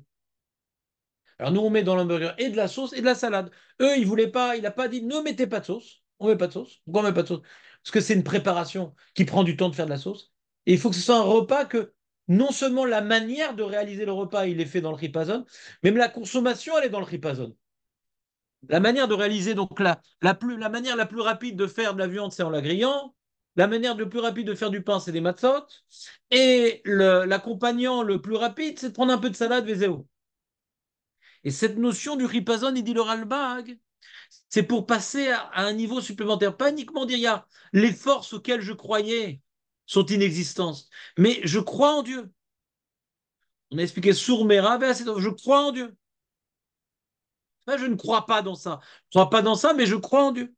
Alors nous, on met dans l'hamburger et de la sauce et de la salade. Eux, ils voulaient pas, il n'a pas dit ne mettez pas de sauce. On ne met pas de sauce. Pourquoi on ne met pas de sauce Parce que c'est une préparation qui prend du temps de faire de la sauce. Et il faut que ce soit un repas que non seulement la manière de réaliser le repas, il est fait dans le ripazone, même la consommation, elle est dans le ripazone. La manière de réaliser, donc la, la, plus, la manière la plus rapide de faire de la viande, c'est en la grillant. La manière le plus rapide de faire du pain, c'est des matzot. Et l'accompagnant le, plus rapide, c'est de prendre un peu de salade VZO. Et cette notion du ripazone, il dit le Ralbag, c'est pour passer à, un niveau supplémentaire. Pas uniquement dire, y a les forces auxquelles je croyais, sont inexistence. Mais je crois en Dieu. On a expliqué Sourmera, je crois en Dieu. je ne crois pas dans ça. Je ne crois pas dans ça, mais je crois en Dieu.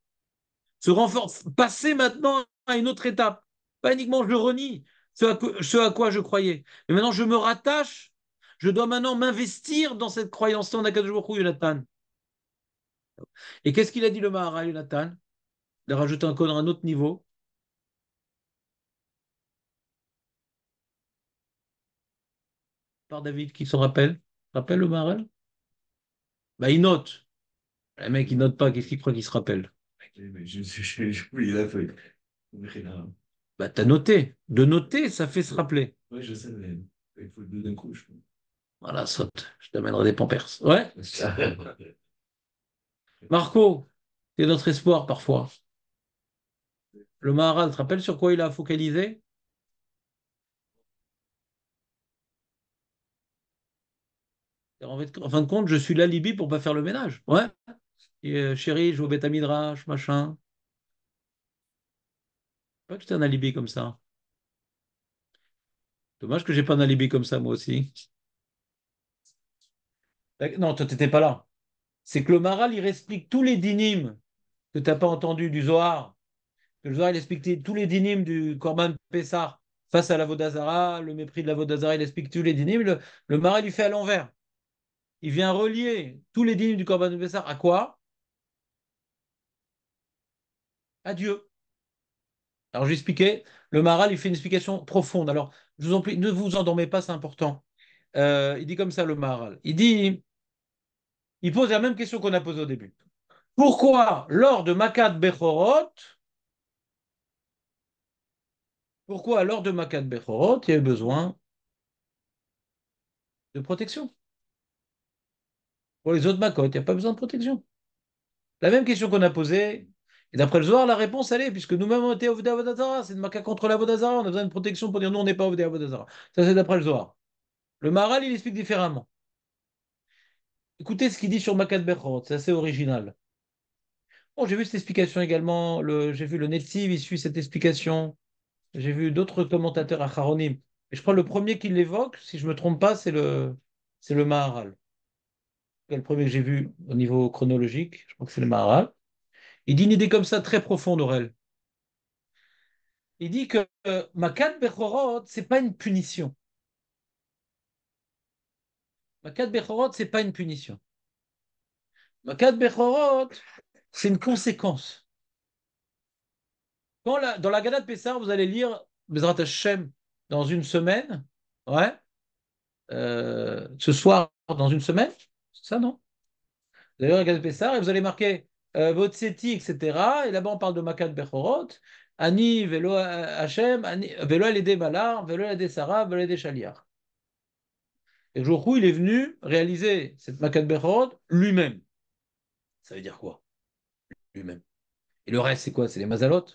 Se renforce. passer maintenant à une autre étape. Pas uniquement je le renie ce à, quoi, je croyais, mais maintenant je me rattache. Je dois maintenant m'investir dans cette croyance-là en Akadosh Yonatan. Et qu'est-ce qu'il a dit le Maharal, Yonatan Il a rajouté encore un autre niveau. par David qui se rappelle. Rappelle le Maharal bah, il note. Le mec, il note pas. Qu'est-ce qu'il croit qu'il se rappelle J'ai oublié la feuille. Bah, t'as noté. De noter, ça fait se rappeler. Oui, je sais, mais il faut le deux d'un coup. Je... Voilà, saute. Je t'amènerai des pampers. Ouais *laughs* Marco, c'est notre espoir parfois. Le Maharal, te rappelle sur quoi il a focalisé En, fin de compte, je suis l'alibi pour pour pas faire le ménage. Ouais. Et, euh, chérie, je vais au ne machin. Pas que un alibi comme ça. Dommage que j'ai pas un alibi comme ça, moi aussi. Non, toi, n'étais pas là. C'est que le Maral, il explique tous les dynimes que tu n'as pas entendu du Zohar. le Zohar, il explique tous les dynimes du Corban Pessar face à la Vodazara, le mépris de la Vodazara, il explique tous les dynimes. Le, le Maral, il fait à l'envers il vient relier tous les dignes du Corban de Bessar à quoi À Dieu. Alors je vais Le Maral, il fait une explication profonde. Alors, je vous en ne vous endormez pas, c'est important. Euh, il dit comme ça le Maral. Il dit, il pose la même question qu'on a posée au début. Pourquoi, lors de Makat Bechorot, pourquoi lors de Makat Bechorot, il y a besoin de protection pour les autres macotes, il n'y a pas besoin de protection. La même question qu'on a posée, et d'après le Zohar, la réponse, elle est, puisque nous-mêmes on était à Avodazara, c'est de maca contre la Vodazara, on a besoin de protection pour dire nous, on n'est pas à Avodazara. Ça, c'est d'après le Zohar. Le Maharal, il explique différemment. Écoutez ce qu'il dit sur de Berchot, c'est assez original. Bon, j'ai vu cette explication également, j'ai vu le Netziv, il suit cette explication. J'ai vu d'autres commentateurs à Charonim. Et je crois que le premier qui l'évoque, si je ne me trompe pas, c'est le, le Maharal le premier que j'ai vu au niveau chronologique, je crois que c'est le Maharal. Il dit une idée comme ça très profonde, Aurel. Il dit que euh, Makat Bechorot, ce n'est pas une punition. Makat Bechorot, ce n'est pas une punition. Makat Bechorot, c'est une conséquence. dans la Gada de Pessar, vous allez lire Bezrat Hashem dans une semaine, ouais, euh, ce soir, dans une semaine, ça, non. Vous allez regarder Pessar et vous allez marquer euh, votre seti etc. Et là-bas, on parle de Makat Bechorot. Ani, Velo euh, Hachem, Velo Alédé Malar, Velo Alédé Sarah, Velo Alédé chaliar Et où il est venu réaliser cette Makat Bechorot lui-même. Ça veut dire quoi Lui-même. Et le reste, c'est quoi C'est les Mazalot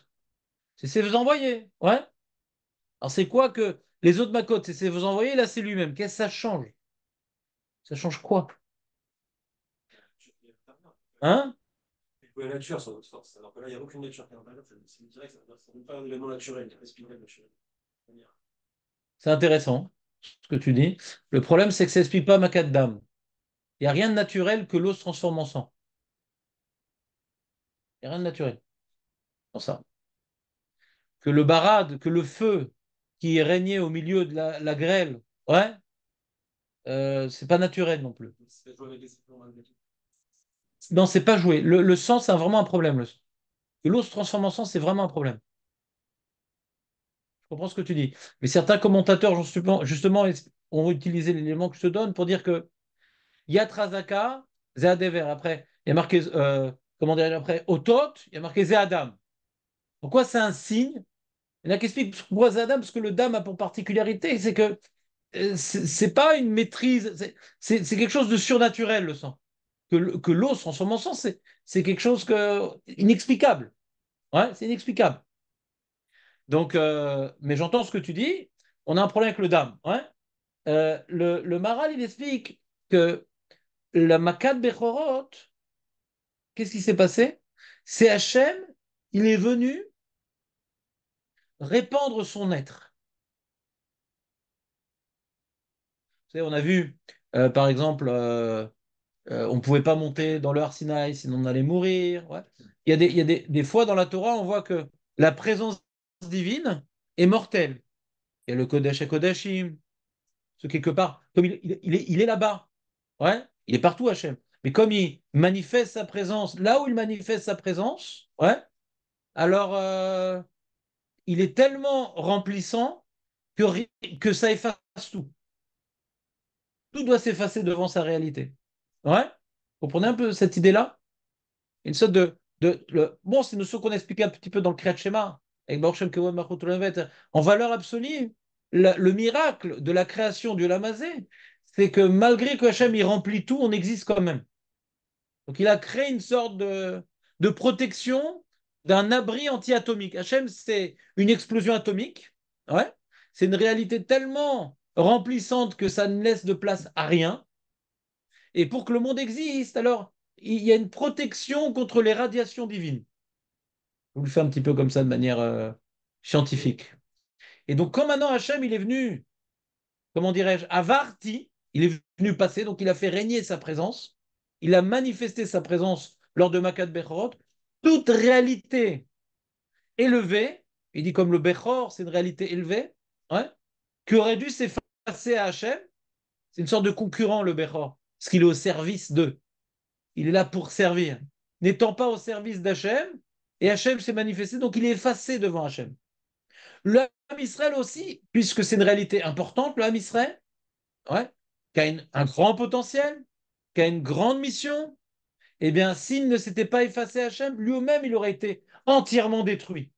C'est vous envoyer Ouais. Alors, c'est quoi que les autres Makot, c'est vous envoyer là, c'est lui-même. Qu'est-ce que ça change Ça change quoi Hein Oui, la nature, son force. Alors que là, il n'y a aucune nature qui C'est direct, c'est pas un élément naturel, il de naturel. C'est intéressant ce que tu dis. Le problème, c'est que ça n'explique pas ma Il n'y a rien de naturel que l'eau se transforme en sang. Il n'y a rien de naturel dans ça. Que le barade, que le feu qui régnait au milieu de la, la grêle, ouais, euh, c'est pas naturel non plus. Non, c'est pas joué. Le, sang, c'est vraiment un problème. l'eau se transforme en sang, c'est vraiment un problème. Je comprends ce que tu dis. Mais certains commentateurs, justement, ont utilisé l'élément que je te donne pour dire que Yatrazaka, Zéadever, après, il y a marqué, euh, comment dire, après, Otot, il y a marqué Zéadam. Pourquoi c'est un signe Il y en a qui expliquent pourquoi Zéadam, parce que le dam a pour particularité, c'est que euh, c'est pas une maîtrise, c'est quelque chose de surnaturel, le sang que, l'eau se transforme C'est quelque chose que, inexplicable. c'est inexplicable. Donc, euh, mais j'entends ce que tu dis. On a un problème avec le dame. Euh, le, le, Maral, il explique que la Makad Bechorot, qu'est-ce qui s'est passé C'est Hachem, il est venu répandre son être. Vous savez, on a vu, euh, par exemple, euh, on ne pouvait pas monter dans le Arsinaï, sinon on allait mourir. Il y a, des, il y a des, fois dans la Torah, on voit que la présence divine est mortelle. Il y a le Kodesh et ce quelque part, comme il, est, il est là-bas, ouais, il est partout Hachem. Mais comme il manifeste sa présence, là où il manifeste sa présence, ouais, alors euh, il est tellement remplissant que, que ça efface tout. Tout doit s'effacer devant sa réalité. Ouais. Vous prenez un peu cette idée-là Une sorte de. de Bon, c'est une notion qu'on a un petit peu dans le Kriyat Shema, En valeur absolue, le, miracle de la création du Lamazé, c'est que malgré que Hachem il remplit tout, on existe quand même. Donc il a créé une sorte de, protection d'un abri anti-atomique. Hachem, c'est une explosion atomique. C'est une réalité tellement remplissante que ça ne laisse de place à rien. Et pour que le monde existe, alors, il y a une protection contre les radiations divines. Je vous le fais un petit peu comme ça, de manière euh, scientifique. Et donc, comme maintenant Hachem, il est venu, comment dirais-je, avarti, il est venu passer, donc il a fait régner sa présence, il a manifesté sa présence lors de Makat Bechorot, toute réalité élevée, il dit comme le Bechor, c'est une réalité élevée, hein, qui aurait dû s'effacer à Hachem, c'est une sorte de concurrent le Bechor. Parce qu'il est au service d'eux. Il est là pour servir. N'étant pas au service d'Hachem, et Hachem s'est manifesté, donc il est effacé devant Hachem. Le Israël aussi, puisque c'est une réalité importante, le Israël, ouais, qui a un grand potentiel, qui a une grande mission, eh bien, s'il ne s'était pas effacé Hachem, lui-même, il aurait été entièrement détruit.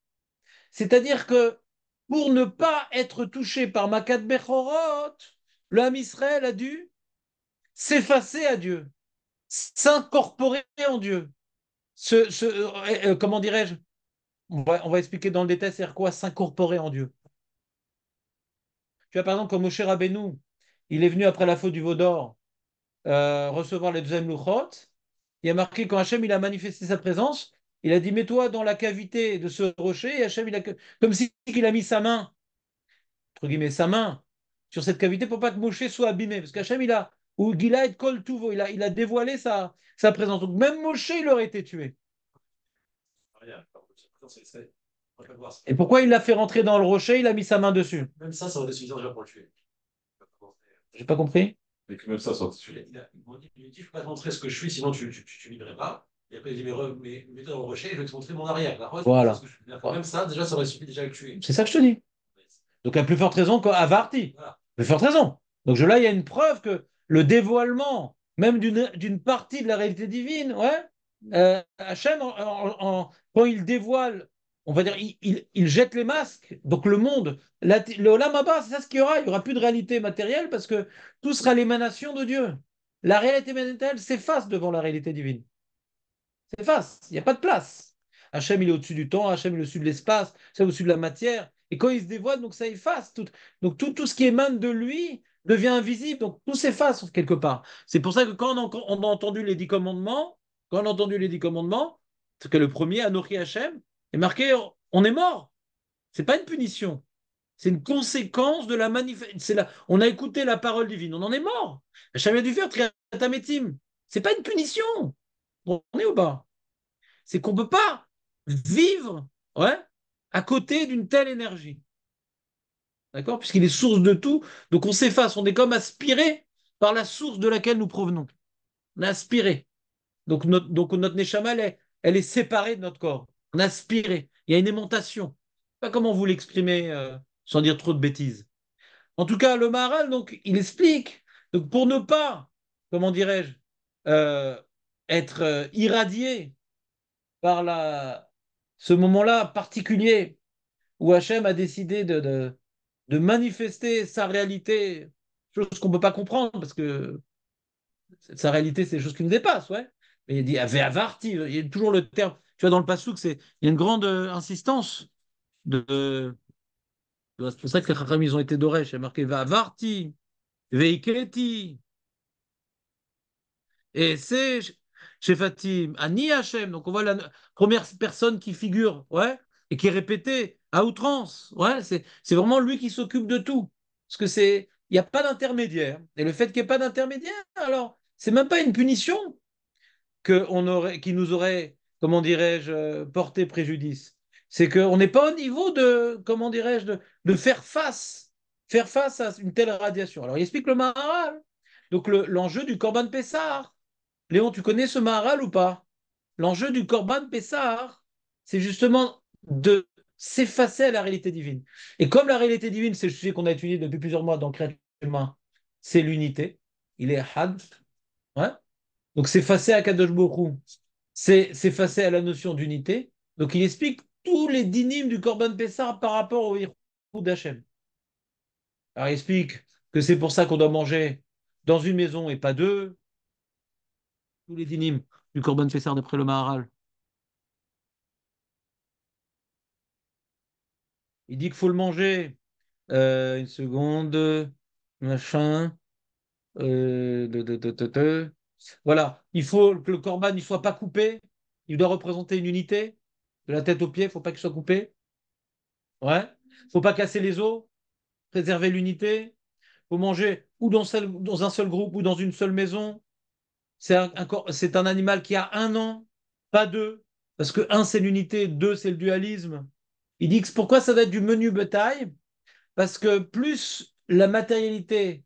C'est-à-dire que pour ne pas être touché par Makad Bechorot, le Israël a dû s'effacer à Dieu, s'incorporer en Dieu. Ce, euh, euh, euh, comment dirais-je on va, expliquer dans le détail, c'est-à-dire quoi s'incorporer en Dieu. Tu vois, par exemple, comme Moshe Rabbeinu, il est venu après la faute du veau d'or recevoir les deuxièmes Il a marqué quand Hachem il a manifesté sa présence, il a dit Mets-toi dans la cavité de ce rocher. Et il a, comme si il a mis sa main, entre guillemets, sa main sur cette cavité pour pas que Moshe soit abîmé. Parce qu'Hachem, il a ou Gilad Kol il a, il a dévoilé sa, sa présence. Donc même Moshe, il aurait été tué. Et pourquoi il l'a fait rentrer dans le rocher Il a mis sa main dessus. Même ça, ça aurait suffisant déjà pour le tuer. J'ai pas compris. Mais que même ça, ça aurait suffisant. Il, m'a dit Je ne peux pas te montrer ce que je suis, sinon tu ne tu, tu, vivrais pas. Et après, il dit Mais, mais mets-toi dans le rocher et je vais te montrer mon arrière. Bah, voilà. Même ça, déjà, ça aurait suffi déjà à le tuer. C'est ça que je te dis. Donc, à plus forte raison qu'Avarti. Plus forte raison. Donc, là, il y a une preuve que le dévoilement même d'une partie de la réalité divine. Ouais. Euh, Hachem, quand il dévoile, on va dire, il, jette les masques, donc le monde, le Lama c'est ça ce qu'il y aura. Il n'y aura plus de réalité matérielle parce que tout sera l'émanation de Dieu. La réalité matérielle s'efface devant la réalité divine. S'efface, il n'y a pas de place. Hachem, il est au-dessus du temps, Hachem, il est au-dessus de l'espace, c'est au-dessus de la matière. Et quand il se dévoile, donc ça efface tout. Donc tout, tout ce qui émane de lui, devient invisible, donc tout s'efface quelque part. C'est pour ça que quand on, a, entendu les dix commandements, quand on a entendu les dix commandements, que le premier, Anokhi Hachem, est marqué on est mort. C'est pas une punition. C'est une conséquence de la manifestation. On a écouté la parole divine, on en est mort. Hachem a dû faire triatametim. C'est pas une punition. On est au bas. C'est qu'on ne peut pas vivre ouais, à côté d'une telle énergie. D'accord Puisqu'il est source de tout, donc on s'efface, on est comme aspiré par la source de laquelle nous provenons. On est aspiré. Donc notre, donc notre neshama, elle est, séparée de notre corps. On est aspiré. Il y a une aimantation. Pas comment vous l'exprimer euh, sans dire trop de bêtises. En tout cas, le Maharal, donc, il explique. pour ne pas, comment dirais-je, euh, être euh, irradié par ce moment-là particulier où Hachem a décidé de, de manifester sa réalité, chose qu'on ne peut pas comprendre parce que sa réalité, c'est des choses qui nous dépassent, ouais. Mais il dit Aveavarti, il y a toujours le terme. Tu vois, dans le c'est il y a une grande euh, insistance de. C'est pour ça que les chakramis ont été dorés. J'ai marqué Veavarti, Veikreti. Et c'est chez Fatim, Ani Hachem. Donc on voit la première personne qui figure, ouais, et qui est répétée à outrance. Ouais, c'est vraiment lui qui s'occupe de tout. Parce que c'est, il n'y a pas d'intermédiaire. Et le fait qu'il n'y ait pas d'intermédiaire, alors, c'est même pas une punition que on aurait, qui nous aurait, comment dirais-je, porté préjudice. C'est qu'on n'est pas au niveau de, comment dirais-je, de, de, faire face, faire face à une telle radiation. Alors, il explique le Maharal. Donc, l'enjeu du Corban Pessard. Léon, tu connais ce Maharal ou pas L'enjeu du Corban Pessard c'est justement de s'effacer à la réalité divine. Et comme la réalité divine, c'est le sujet qu'on a étudié depuis plusieurs mois dans Créature humain, c'est l'unité. Il est Had. Donc s'effacer à Kadosh Bokhu, c'est s'effacer à la notion d'unité. Donc il explique tous les dynimes du Corban Pessar par rapport au Hirou d'Hachem. Alors il explique que c'est pour ça qu'on doit manger dans une maison et pas deux. Tous les dynimes du Corban Pessar d'après le Maharal. Il dit qu'il faut le manger. Euh, une seconde, machin. Euh, voilà, il faut que le corban ne soit pas coupé. Il doit représenter une unité. De la tête aux pieds, il ne faut pas qu'il soit coupé. Ouais. Il ne faut pas casser les os. Préserver l'unité. Il faut manger ou dans, dans, un seul groupe ou dans une seule maison. C'est un, animal qui a un an, pas deux. Parce que un, c'est l'unité, deux, c'est le dualisme. Il dit que pourquoi ça va être du menu bétail Parce que plus la matérialité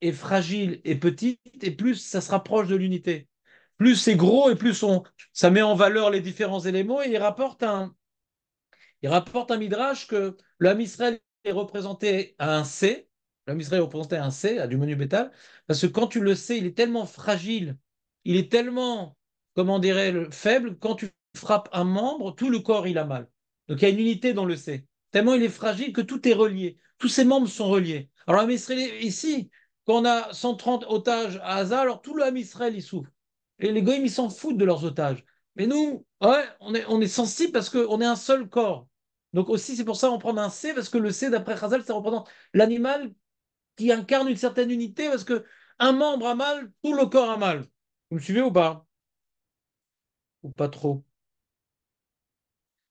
est fragile et petite, et plus ça se rapproche de l'unité. Plus c'est gros et plus on, ça met en valeur les différents éléments. Et il rapporte un, il rapporte un midrash que l'homme Israël est représenté à un C. L'homme Israël est représenté à un C, à du menu bétail, parce que quand tu le sais, il est tellement fragile, il est tellement, comment dirais-je, faible, quand tu frappes un membre, tout le corps il a mal. Donc il y a une unité dans le C. Tellement il est fragile que tout est relié. Tous ses membres sont reliés. Alors ici, quand on a 130 otages à hasard, alors tout le Israël, il souffre. Et les goïms, ils s'en foutent de leurs otages. Mais nous, on est, on est sensible parce qu'on est un seul corps. Donc aussi, c'est pour ça qu'on prend un C, parce que le C, d'après Chazal, ça représente l'animal qui incarne une certaine unité, parce que un membre a mal, tout le corps a mal. Vous me suivez ou pas Ou pas trop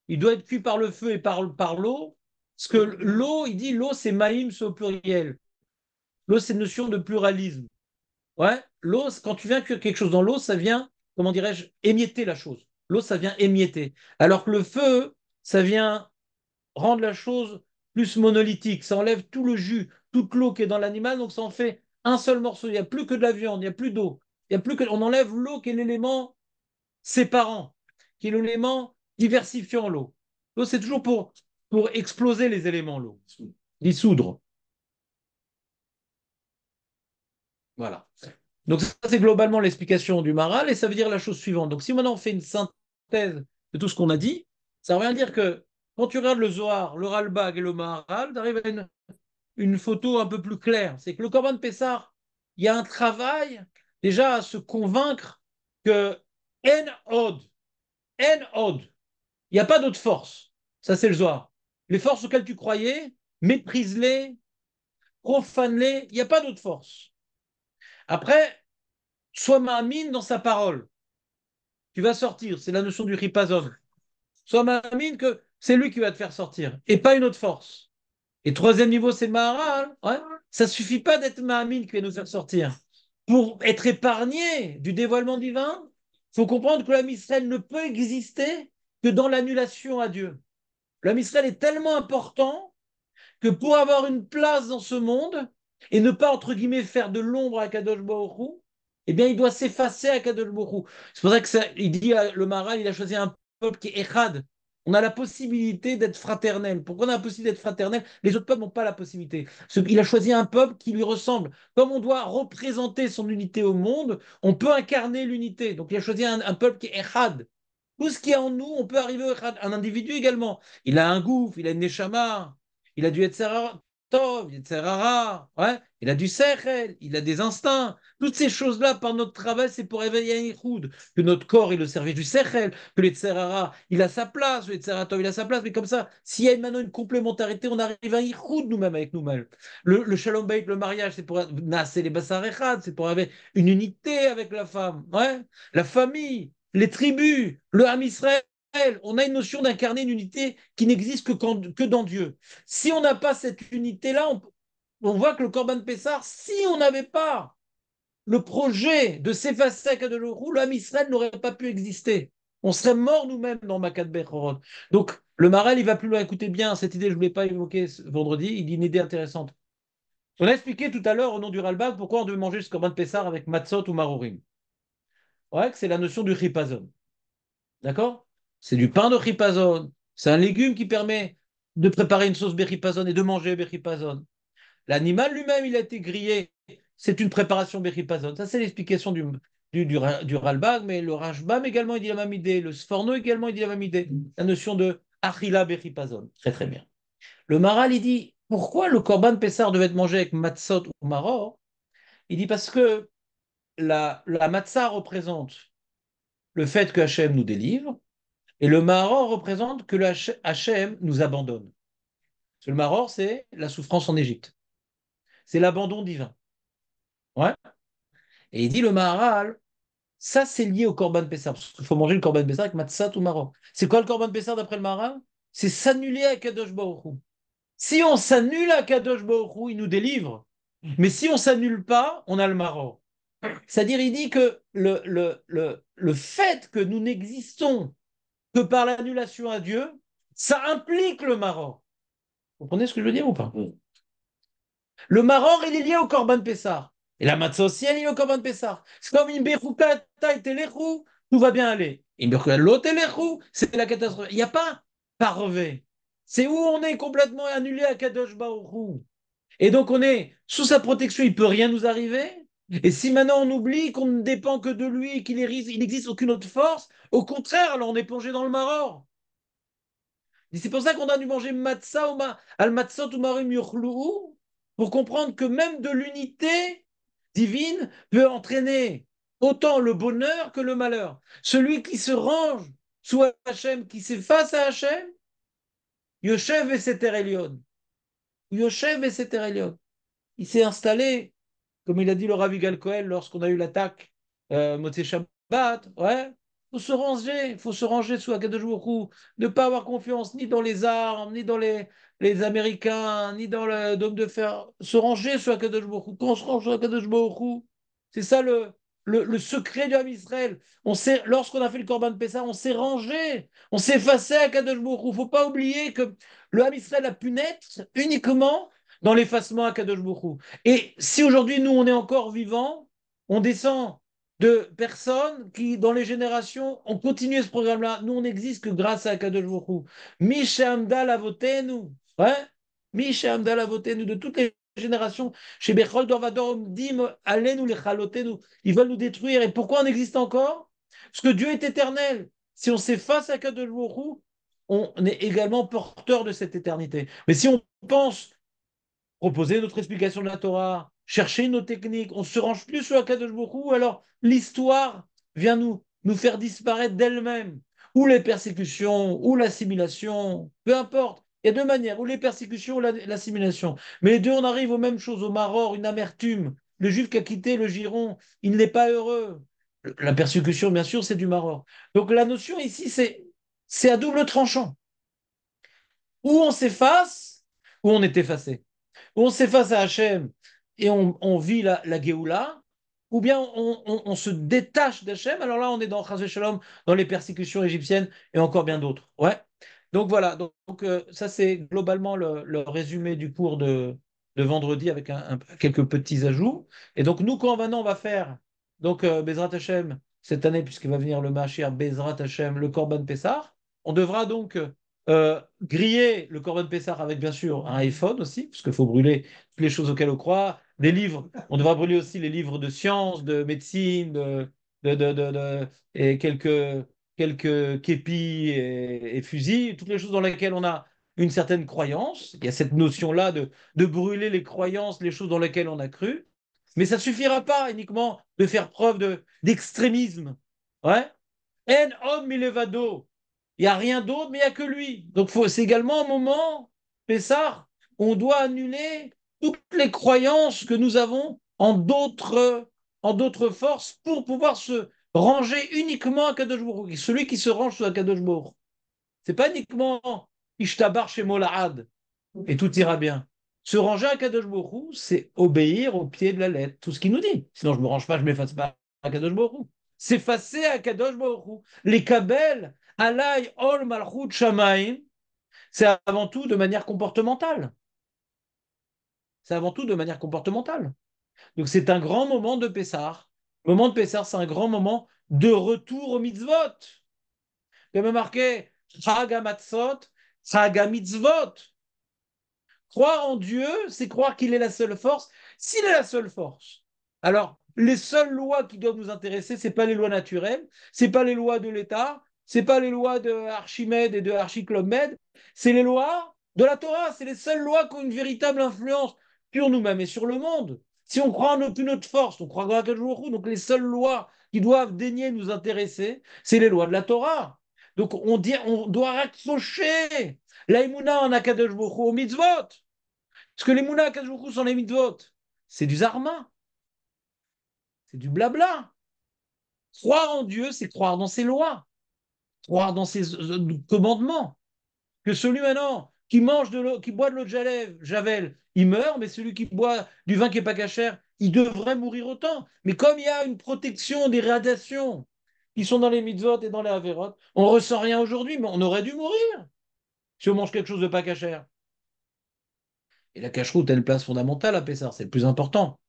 il doit être cuit par le feu et par, l'eau. Parce que l'eau, il dit l'eau, c'est maïm, c'est au pluriel. L'eau, c'est une notion de pluralisme. Ouais, l'eau, quand tu viens cuire quelque chose dans l'eau, ça vient, comment dirais-je, émietter la chose. L'eau, ça vient émietter. Alors que le feu, ça vient rendre la chose plus monolithique. Ça enlève tout le jus, toute l'eau qui est dans l'animal, donc ça en fait un seul morceau. Il n'y a plus que de la viande, il n'y a plus d'eau. Il y a plus que... On enlève l'eau qui est l'élément séparant, qui est l'élément diversifiant l'eau. L'eau, c'est toujours pour, pour exploser les éléments, l'eau, dissoudre. Voilà. Donc ça, c'est globalement l'explication du maral, et ça veut dire la chose suivante. Donc si maintenant on fait une synthèse de tout ce qu'on a dit, ça revient à dire que quand tu regardes le Zohar, le Ralbag et le maral, tu arrives à une, photo un peu plus claire. C'est que le Corban de Pessar, il y a un travail déjà à se convaincre que n Od, il n'y a pas d'autre force. Ça, c'est le Zohar. Les forces auxquelles tu croyais, méprise-les, profane-les. Il n'y a pas d'autre force. Après, sois ma'amine dans sa parole. Tu vas sortir. C'est la notion du ripazov. Sois ma'amine que c'est lui qui va te faire sortir et pas une autre force. Et troisième niveau, c'est le maharal. Ouais. Ça suffit pas d'être ma'amine qui va nous faire sortir. Pour être épargné du dévoilement divin, faut comprendre que la misraël ne peut exister que dans l'annulation à Dieu. L'homme Israël est tellement important que pour avoir une place dans ce monde et ne pas, entre guillemets, faire de l'ombre à Kadosh et eh bien, il doit s'effacer à Kadosh bohu C'est pour ça que ça, il dit à le Maral, il a choisi un peuple qui est Echad. On a la possibilité d'être fraternel. Pourquoi on a la possibilité d'être fraternel Les autres peuples n'ont pas la possibilité. Il a choisi un peuple qui lui ressemble. Comme on doit représenter son unité au monde, on peut incarner l'unité. Donc, il a choisi un, peuple qui est Echad. Tout ce qui est en nous, on peut arriver à un individu également. Il a un gouffre, il a une neshama, il a du etc. Tov, Ouais, il a du sechel, il a des instincts. Toutes ces choses-là, par notre travail, c'est pour éveiller un yichud. Que notre corps, est le service du sechel, que l'etzerara, il a sa place, le Tov, il a sa place. Mais comme ça, s'il y a maintenant une complémentarité, on arrive à un nous-mêmes avec nous-mêmes. Le, le, shalom le mariage, c'est pour nasser les c'est pour avoir une unité avec la femme. Ouais, la famille, les tribus, le Ham Israël, on a une notion d'incarner une unité qui n'existe que, dans Dieu. Si on n'a pas cette unité-là, on, voit que le Corban Pessar, si on n'avait pas le projet de s'effacer de Kadolorou, le Ham Israël n'aurait pas pu exister. On serait mort nous-mêmes dans Makat Bechorod. Donc, le Marel, il va plus loin. Écoutez bien, cette idée, je ne l'ai pas évoquée ce vendredi, il dit une idée intéressante. On a expliqué tout à l'heure au nom du Ralbag pourquoi on devait manger ce corban de Pessar avec matzot ou marorim c'est la notion du ripazone. D'accord C'est du pain de ripazone. C'est un légume qui permet de préparer une sauce beripazone et de manger beripazone. L'animal lui-même, il a été grillé. C'est une préparation beripazone. Ça, c'est l'explication du, du, du, Ralbag, mais le Rajbam également, il dit la même idée. Le Sforno également, il dit la même idée. La notion de Achila beripazone. Très, très bien. Le Maral, il dit pourquoi le Corban Pessar devait être mangé avec matzot ou maror Il dit parce que la, matzah représente le fait que Hachem nous délivre, et le maror représente que la Hachem nous abandonne. le maror, c'est la souffrance en Égypte. C'est l'abandon divin. Ouais. Et il dit le maharal, ça c'est lié au korban Pessar, parce qu'il faut manger le korban Pessar avec matzah ou maror. C'est quoi le korban Pessard d'après le maharal C'est s'annuler à Kadosh Baruch Si on s'annule à Kadosh Baruch il nous délivre. Mais si on s'annule pas, on a le maror. C'est-à-dire, il dit que le, le, le, fait que nous n'existons que par l'annulation à Dieu, ça implique le Maror. Vous comprenez ce que je veux dire ou pas Le Maror, il est lié au Corban Pessar. Et la matzah aussi, elle est liée au Corban Pessar. C'est comme une et Telechou, tout va bien aller. C'est la catastrophe. Il n'y a pas parvé. C'est où on est complètement annulé à Kadosh Baorou. Et donc on est sous sa protection, il ne peut rien nous arriver. Et si maintenant on oublie qu'on ne dépend que de lui et qu'il n'existe aucune autre force, au contraire, alors on est plongé dans le maror. C'est pour ça qu'on a dû manger matzah ou pour comprendre que même de l'unité divine peut entraîner autant le bonheur que le malheur. Celui qui se range sous Hachem, qui s'efface à Hachem, Yoshev et Elion. Yoshev et Il s'est installé comme il a dit le Ravi Galcoel lorsqu'on a eu l'attaque euh, Moté Shabbat, ouais, faut se ranger, faut se ranger sous Akadosh ne pas avoir confiance ni dans les armes, ni dans les, les Américains, ni dans le dôme de fer, se ranger sous Akadosh quand on se range sous Akadosh c'est ça le, le, secret du Ham Israël. On sait lorsqu'on a fait le Corban de Pessah, on s'est rangé, on s'est effacé à Il Hu. Faut pas oublier que le Ham Israël a pu naître uniquement dans l'effacement à Kadosh Et si aujourd'hui nous on est encore vivants, on descend de personnes qui, dans les générations, ont continué ce programme-là. Nous, on n'existe que grâce à Kadosh Misha Amdal Avotenu. Ouais Misha De toutes les générations, chez Bechol Dorvador, Dim, Alenu, nous. Ils veulent nous détruire. Et pourquoi on existe encore Parce que Dieu est éternel. Si on s'efface à Kadosh on est également porteur de cette éternité. Mais si on pense proposer notre explication de la Torah, chercher nos techniques, on se range plus sur Akadosh de ou alors l'histoire vient nous, nous faire disparaître d'elle-même, ou les persécutions, ou l'assimilation, peu importe. Il y a deux manières, ou les persécutions ou l'assimilation. Mais les deux, on arrive aux mêmes choses, au maror, une amertume. Le juif qui a quitté le giron, il n'est pas heureux. La persécution, bien sûr, c'est du maror. Donc la notion ici, c'est, c'est à double tranchant. Ou on s'efface, ou on est effacé on s'efface à Hachem et on, vit la, Géoula, ou bien on, se détache d'Hachem, alors là on est dans Shalom, dans les persécutions égyptiennes et encore bien d'autres. Ouais. Donc voilà, donc, euh, ça c'est globalement le, résumé du cours de, vendredi avec quelques petits ajouts. Et donc nous, quand maintenant on va faire, donc euh, Bezrat Hachem, cette année, puisqu'il va venir le Machir Bezrat Hachem, le Corban Pessar, on devra donc euh, euh, griller le Corban Pessar avec bien sûr un iPhone aussi, parce qu'il faut brûler toutes les choses auxquelles on croit, des livres, on devra brûler aussi les livres de science, de médecine, de, et quelques, quelques képis et, fusils, toutes les choses dans lesquelles on a une certaine croyance. Il y a cette notion-là de, brûler les croyances, les choses dans lesquelles on a cru. Mais ça ne suffira pas uniquement de faire preuve d'extrémisme. ouais En homme vado » Il n'y a rien d'autre, mais il n'y a que lui. Donc c'est également un moment, Pessar, où on doit annuler toutes les croyances que nous avons en d'autres, forces pour pouvoir se ranger uniquement à Kadosh Celui qui se range sur Kadosh ce c'est pas uniquement Ishtabar chez Molahad et tout ira bien. Se ranger à Kadosh c'est obéir au pied de la lettre, tout ce qu'il nous dit. Sinon, je me range pas, je m'efface pas à Kadosh S'effacer à Kadosh Les Kabels Alay ol c'est avant tout de manière comportementale. C'est avant tout de manière comportementale. Donc c'est un grand moment de Pessar. Le moment de Pessar, c'est un grand moment de retour au mitzvot. Il y a même marqué Chagamatzot, mitzvot Croire en Dieu, c'est croire qu'il est la seule force. S'il est la seule force, alors les seules lois qui doivent nous intéresser, ce n'est pas les lois naturelles, ce n'est pas les lois de l'État, c'est pas les lois de Archimède et de Archiclomède, c'est les lois de la Torah, c'est les seules lois qui ont une véritable influence sur nous-mêmes et sur le monde. Si on croit en aucune autre force, on croit en Akadosh donc les seules lois qui doivent daigner nous intéresser, c'est les lois de la Torah. Donc on, dit, on doit raccrocher l'aïmouna en Akadosh au mitzvot. Parce que les Akadosh sont les mitzvot, c'est du zarma, c'est du blabla. Croire en Dieu, c'est croire dans ses lois croire dans ses euh, commandements. Que celui maintenant qui mange de l'eau, qui boit de l'eau de Javel, il meurt, mais celui qui boit du vin qui n'est pas cachère, il devrait mourir autant. Mais comme il y a une protection des radiations qui sont dans les mitzvot et dans les avérotes, on ne ressent rien aujourd'hui, mais on aurait dû mourir si on mange quelque chose de pas cachère. Et la cacheroute a une place fondamentale à Pessar, c'est le plus important.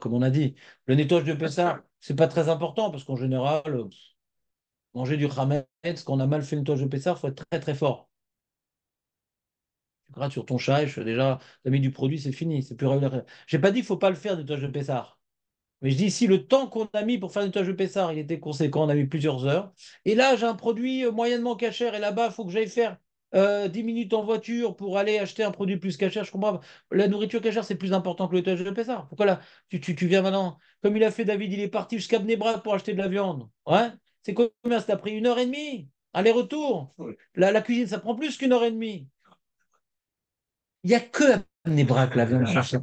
comme on a dit, le nettoyage de Pessar, c'est pas très important parce qu'en général, manger du ce qu'on a mal fait le nettoyage de Pessar, il faut être très très fort. Tu grattes sur ton chaïch, déjà, tu mis du produit, c'est fini, c'est plus J'ai pas dit qu'il ne faut pas le faire le nettoyage de Pessar. Mais je dis, si le temps qu'on a mis pour faire le nettoyage de Pessar, il était conséquent, on a mis plusieurs heures. Et là, j'ai un produit euh, moyennement cachère, et là-bas, il faut que j'aille faire 10 euh, minutes en voiture pour aller acheter un produit plus cachère. Je comprends. La nourriture cachère, c'est plus important que le nettoyage de Pessar. Pourquoi là tu, viens maintenant Comme il a fait David, il est parti jusqu'à Bnebra pour acheter de la viande. Ouais c'est combien Ça t'a pris une heure et demie Aller-retour la, cuisine, ça prend plus qu'une heure et demie. Il n'y a que amener là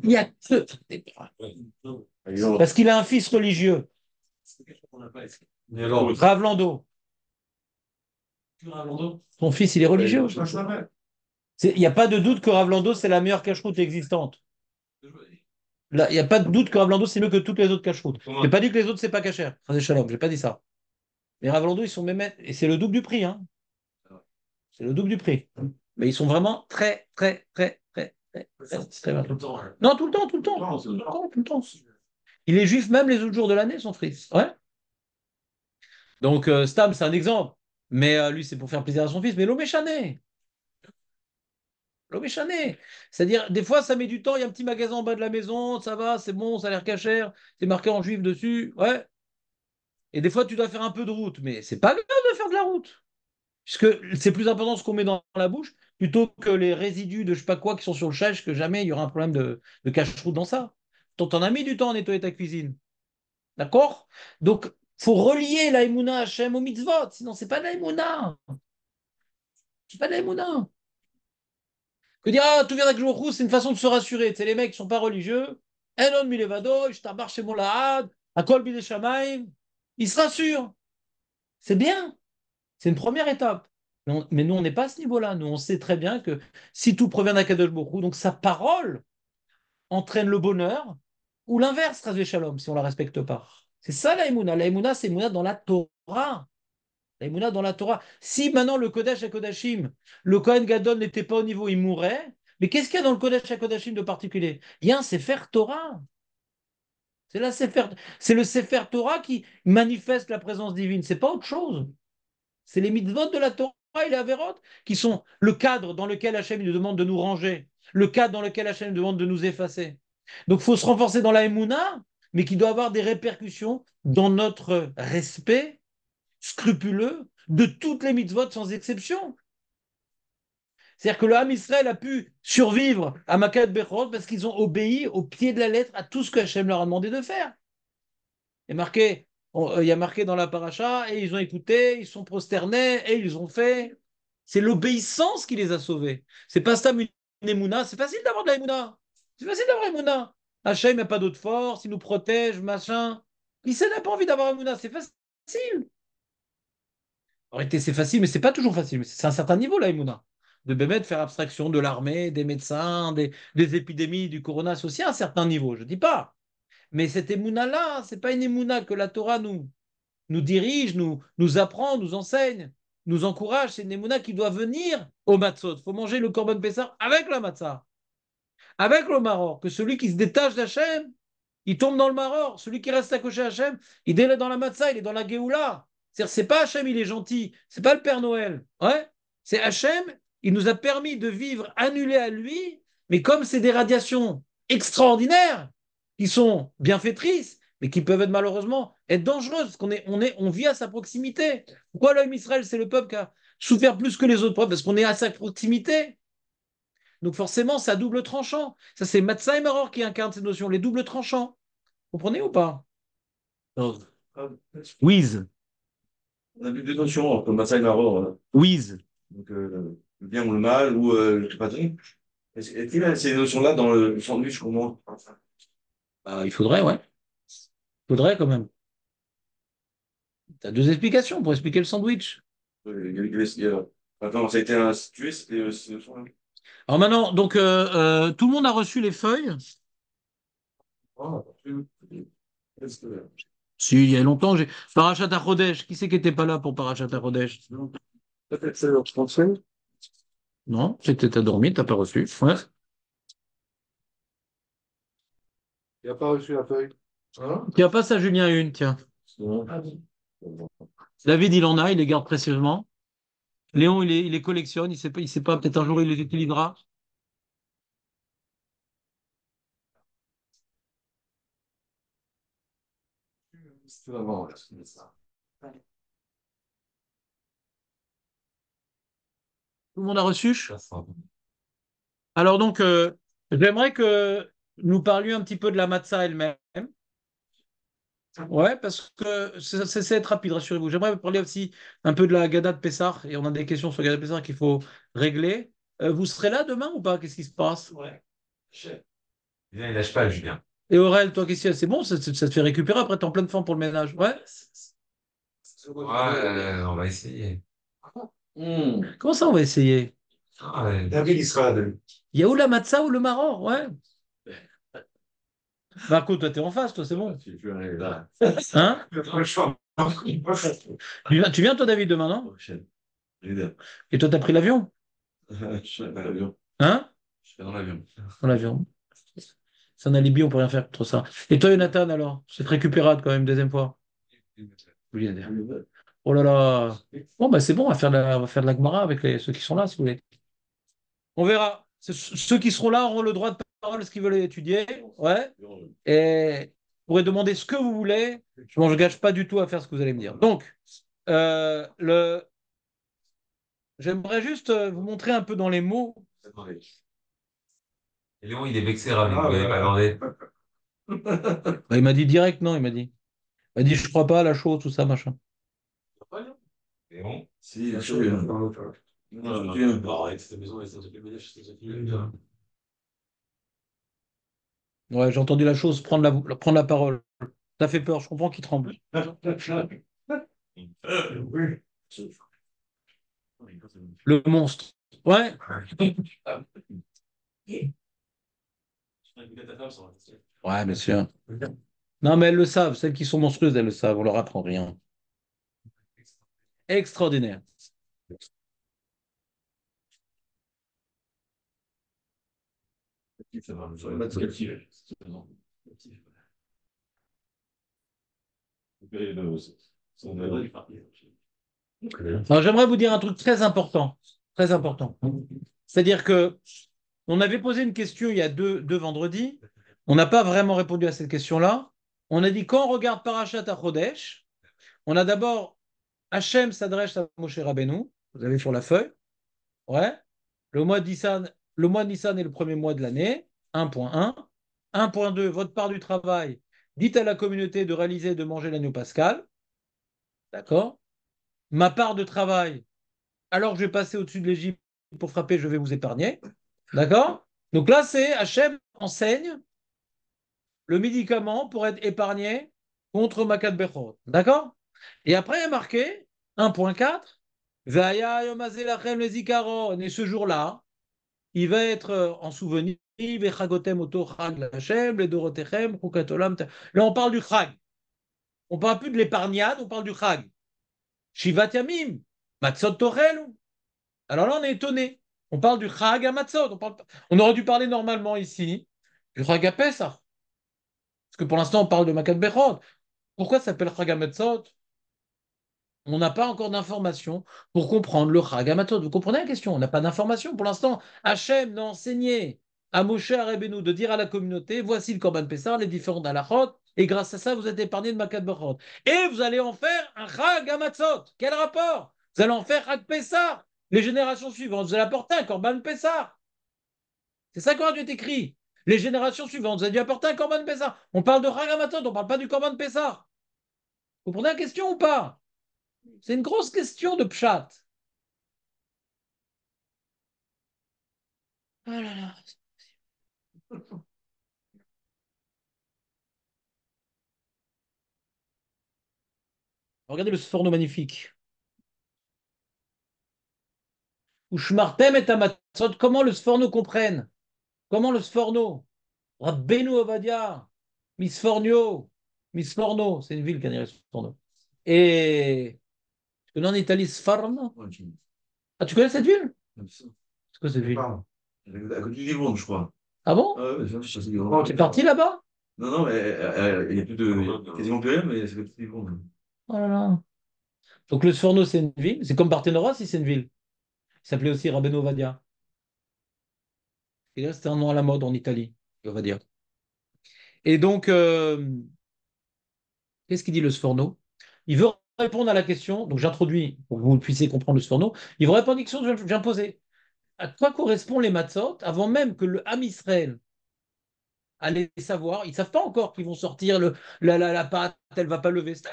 Il n'y a que Parce qu'il a un fils religieux. Ravlando. Ton fils, il est religieux. Il n'y a pas de doute que Ravlando, c'est la meilleure cache-route existante. Il n'y a pas de doute que Ravlando, c'est mieux que toutes les autres cache-routes. Je n'ai pas dit que les autres, c'est pas cachère. Je n'ai pas dit ça. Les Ravalando, ils sont même. Et c'est le double du prix. Hein. C'est le double du prix. Mais ils sont vraiment très, très, très, très, très, très, très hein. Non, tout le temps, tout le temps. Tout le temps, tout le temps. Il est juif même les autres jours de l'année, son fils. Ouais. Donc, euh, Stam, c'est un exemple. Mais euh, lui, c'est pour faire plaisir à son fils. Mais l'Oméchané. L'Oméchané. C'est-à-dire, des fois, ça met du temps. Il y a un petit magasin en bas de la maison. Ça va, c'est bon, ça a l'air cachère. C'est marqué en juif dessus. Ouais. Et des fois, tu dois faire un peu de route, mais c'est pas grave de faire de la route. Puisque c'est plus important ce qu'on met dans la bouche plutôt que les résidus de je sais pas quoi qui sont sur le chèche, que jamais il y aura un problème de, de cache-route dans ça. T'en as mis du temps à nettoyer ta cuisine. D'accord Donc, faut relier la HM au mitzvot, sinon c'est pas l'aïmouna. C'est pas l'aïmouna. Que dire, ah, tout vient avec roux? c'est une façon de se rassurer. Tu les mecs qui sont pas religieux, Elon Milevado, à Shemolahad, de Bideshamaim, il se rassure. C'est bien. C'est une première étape. Mais, nous, on n'est pas à ce niveau-là. Nous, on sait très bien que si tout provient d'Akadosh beaucoup, donc sa parole entraîne le bonheur, ou l'inverse, Razvé Shalom, si on la respecte pas. C'est ça la L'aïmouna, c'est mouna dans la Torah. La dans la Torah. Si maintenant le Kodesh à Kodashim, le Kohen Gadon n'était pas au niveau, il mourrait. Mais qu'est-ce qu'il y a dans le Kodesh à Kodashim de particulier Il y a un faire Torah. C'est c'est le Sefer Torah qui manifeste la présence divine. C'est pas autre chose. C'est les mitzvot de la Torah et les Averot qui sont le cadre dans lequel Hachem nous demande de nous ranger, le cadre dans lequel Hachem nous demande de nous effacer. Donc, faut se renforcer dans la Emouna, mais qui doit avoir des répercussions dans notre respect scrupuleux de toutes les mitzvot sans exception. C'est-à-dire que le Ham Israël a pu survivre à Makat Bechor parce qu'ils ont obéi au pied de la lettre à tout ce que Hachem leur a demandé de faire. Il y a marqué, euh, il y a marqué dans la paracha, et ils ont écouté, ils sont prosternés, et ils ont fait. C'est l'obéissance qui les a sauvés. C'est pas ça une C'est facile d'avoir de la C'est facile d'avoir émouna. Hachem n'a pas d'autre force, il nous protège, machin. Il n'a pas envie d'avoir émouna. C'est facile. En réalité, c'est facile, mais c'est pas toujours facile. C'est un certain niveau, la de faire abstraction de l'armée, des médecins, des, des, épidémies, du corona aussi à un certain niveau, je ne dis pas. Mais cette émouna-là, ce n'est pas une émouna que la Torah nous, nous dirige, nous, nous apprend, nous enseigne, nous encourage. C'est une émouna qui doit venir au matzot. Il faut manger le corban pessar avec la matzah, avec le maror. Que celui qui se détache d'Hachem, il tombe dans le maror. Celui qui reste accroché à Hachem, il est dans la matzah, il est dans la geoula. cest à c'est pas Hachem, il est gentil. C'est pas le Père Noël. Ouais. Hein. C'est Hachem, il nous a permis de vivre annulé à lui, mais comme c'est des radiations extraordinaires, qui sont bienfaitrices, mais qui peuvent être malheureusement être dangereuses, parce qu'on est, on est, on vit à sa proximité. Pourquoi l'homme Israël, c'est le peuple qui a souffert plus que les autres peuples Parce qu'on est à sa proximité. Donc forcément, ça double tranchant. Ça, c'est Matzah Maror qui incarne cette notion, les doubles tranchants. Vous comprenez ou pas Wiz. On a vu deux notions comme Matzah Maror. Hein. Wiz. Euh, le bien ou le mal ou euh, le patrie. Est-ce qu'il y a ces notions-là dans le sandwich qu'on moi bah, Il faudrait, ouais. Il faudrait quand même. Tu as deux explications pour expliquer le sandwich. attends ça a été institué, c'était euh, ces notions-là. Alors maintenant, donc, euh, tout le monde a reçu les feuilles oh, Si, il y a longtemps, j'ai. Parachat Rodèche, qui c'est qui n'était pas là pour Parachat Rodèche Peut-être c'est français. Non, c'était tu t'as pas reçu. Il Il a pas reçu la feuille. Hein n'as pas ça, Julien une, tiens. Ah David, il en a, il les garde précieusement. Léon, il les, collectionne, il ne sait pas, peut-être un jour il les utilisera. C'est ça. Tout le monde a reçu Alors donc, euh, j'aimerais que nous parlions un petit peu de la Matza elle-même. Ouais, parce que c'est être rapide, rassurez-vous. J'aimerais parler aussi un peu de la Gada de Pessar, et on a des questions sur la Gada de Pessar qu'il faut régler. Euh, vous serez là demain ou pas Qu'est-ce qui se passe Ouais. Il lâche pas, Julien. Et Aurel, toi, qu'est-ce c'est bon ça, te fait récupérer après, t'es en de forme pour le ménage. Ouais. on va essayer. Hmm. Comment ça, on va essayer ah, David Israël. Il y a où la matzah ou le maror Ouais. Marco, ben, toi, t'es en face, toi, c'est bon. Ah, tu hein Tu viens, toi, David, demain, non Et toi, t'as pris l'avion ah, Je suis dans l'avion. Hein Je suis dans l'avion. Dans l'avion. C'est un alibi, on peut rien faire contre ça. Et toi, Jonathan, alors C'est récupérable quand même, deuxième fois. Oui, Oh là là. Bon, bah, c'est bon, on va faire de la, faire la avec ceux qui sont là, si vous voulez. On verra. Ceux qui seront là auront le droit de parole, ce qu'ils veulent étudier. Ouais. Et vous pourrez demander ce que vous voulez. Je ne gâche pas du tout à faire ce que vous allez me dire. Donc, euh, le... j'aimerais juste euh, vous montrer un peu dans les mots. Léon, il est vexé, Ravi. Ah, pas *laughs* bah, il m'a dit direct, non, il m'a dit. Il m'a dit, je crois pas à la chose, tout ça, machin. Oui, bon. Si, Non, cette maison, Ouais, j'ai entendu la chose prendre la, prendre la parole. Ça fait peur, je comprends qu'il tremble. *laughs* Le monstre. Ouais. *laughs* Ouais, bien sûr. Non, mais elles le savent. Celles qui sont monstrueuses, elles le savent. On leur apprend rien extraordinaire. j'aimerais vous dire un truc très important, très important. C'est-à-dire que on avait posé une question il y a deux, vendredis, on n'a pas vraiment répondu à cette question-là. On a dit quand on regarde Parashat à Chodesh, on a d'abord Hachem s'adresse à Moshe Rabbeinu, vous avez sur la feuille, ouais, le mois de le mois de est le premier mois de l'année, 1.1. 1.2, votre part du travail, dites à la communauté de réaliser et de manger l'agneau pascal, d'accord Ma part de travail, alors que je vais passer au-dessus de l'Égypte pour frapper, je vais vous épargner, d'accord Donc là, c'est Hachem enseigne le médicament pour être épargné contre Makat d'accord et après, il y a marqué 1.4, et ce jour-là, il va être euh, en souvenir, Là, on parle du chag. On parle plus de l'épargnade, on parle du chag. Shivat yamim, matzot torel. Alors là, on est étonné. On parle du chag à matzot. On, aurait dû parler normalement ici du chag à Parce que pour l'instant, on parle de Makat Pourquoi ça s'appelle chag à matzot on n'a pas encore d'informations pour comprendre le Ragamatot. Vous comprenez la question On n'a pas d'informations pour l'instant. Hachem n'a enseigné à Moshe Arébenou de dire à la communauté voici le Korban Pessar, les différents d'Alachot, et grâce à ça, vous êtes épargné de Makad Et vous allez en faire un Ragamatot. Quel rapport Vous allez en faire Chag Pessar. Les générations suivantes, vous allez apporter un Korban Pessar. C'est ça qu'on a dû être écrit. Les générations suivantes, vous allez apporter un Korban Pessar. On parle de Ragamatot, on ne parle pas du Korban Pessar. Vous comprenez la question ou pas c'est une grosse question de pshat. Oh là là. Regardez le Sforno magnifique. Ushmartem et comment le Sforno comprenne Comment le Sforno Rabbeinu Ovadia, Misfornio, Misforno, c'est une ville qui a Sforno. Et le nom en Italie, Sfarno. Ah, tu connais cette ville C'est quoi cette ville À côté du Livon, je crois. Ah bon ah Tu es parti là-bas Non, non, mais euh, euh, il n'y a plus de. Hein. quasiment plus rien, mais c'est le petit Liban. Oh là là. Donc le Sforno, c'est une ville. C'est comme Barthénora, si c'est une ville. Il s'appelait aussi Rabeno Vadia. Et là, un nom à la mode en Italie, on va dire. Et donc, euh, qu'est-ce qu'il dit le Sforno Il veut répondre à la question, donc j'introduis pour que vous puissiez comprendre le surnom, il vous répondre à une question que je viens poser. À quoi correspondent les matzot avant même que le Ham Israël allait savoir Ils ne savent pas encore qu'ils vont sortir le, la, pâte, elle ne va pas lever. ça.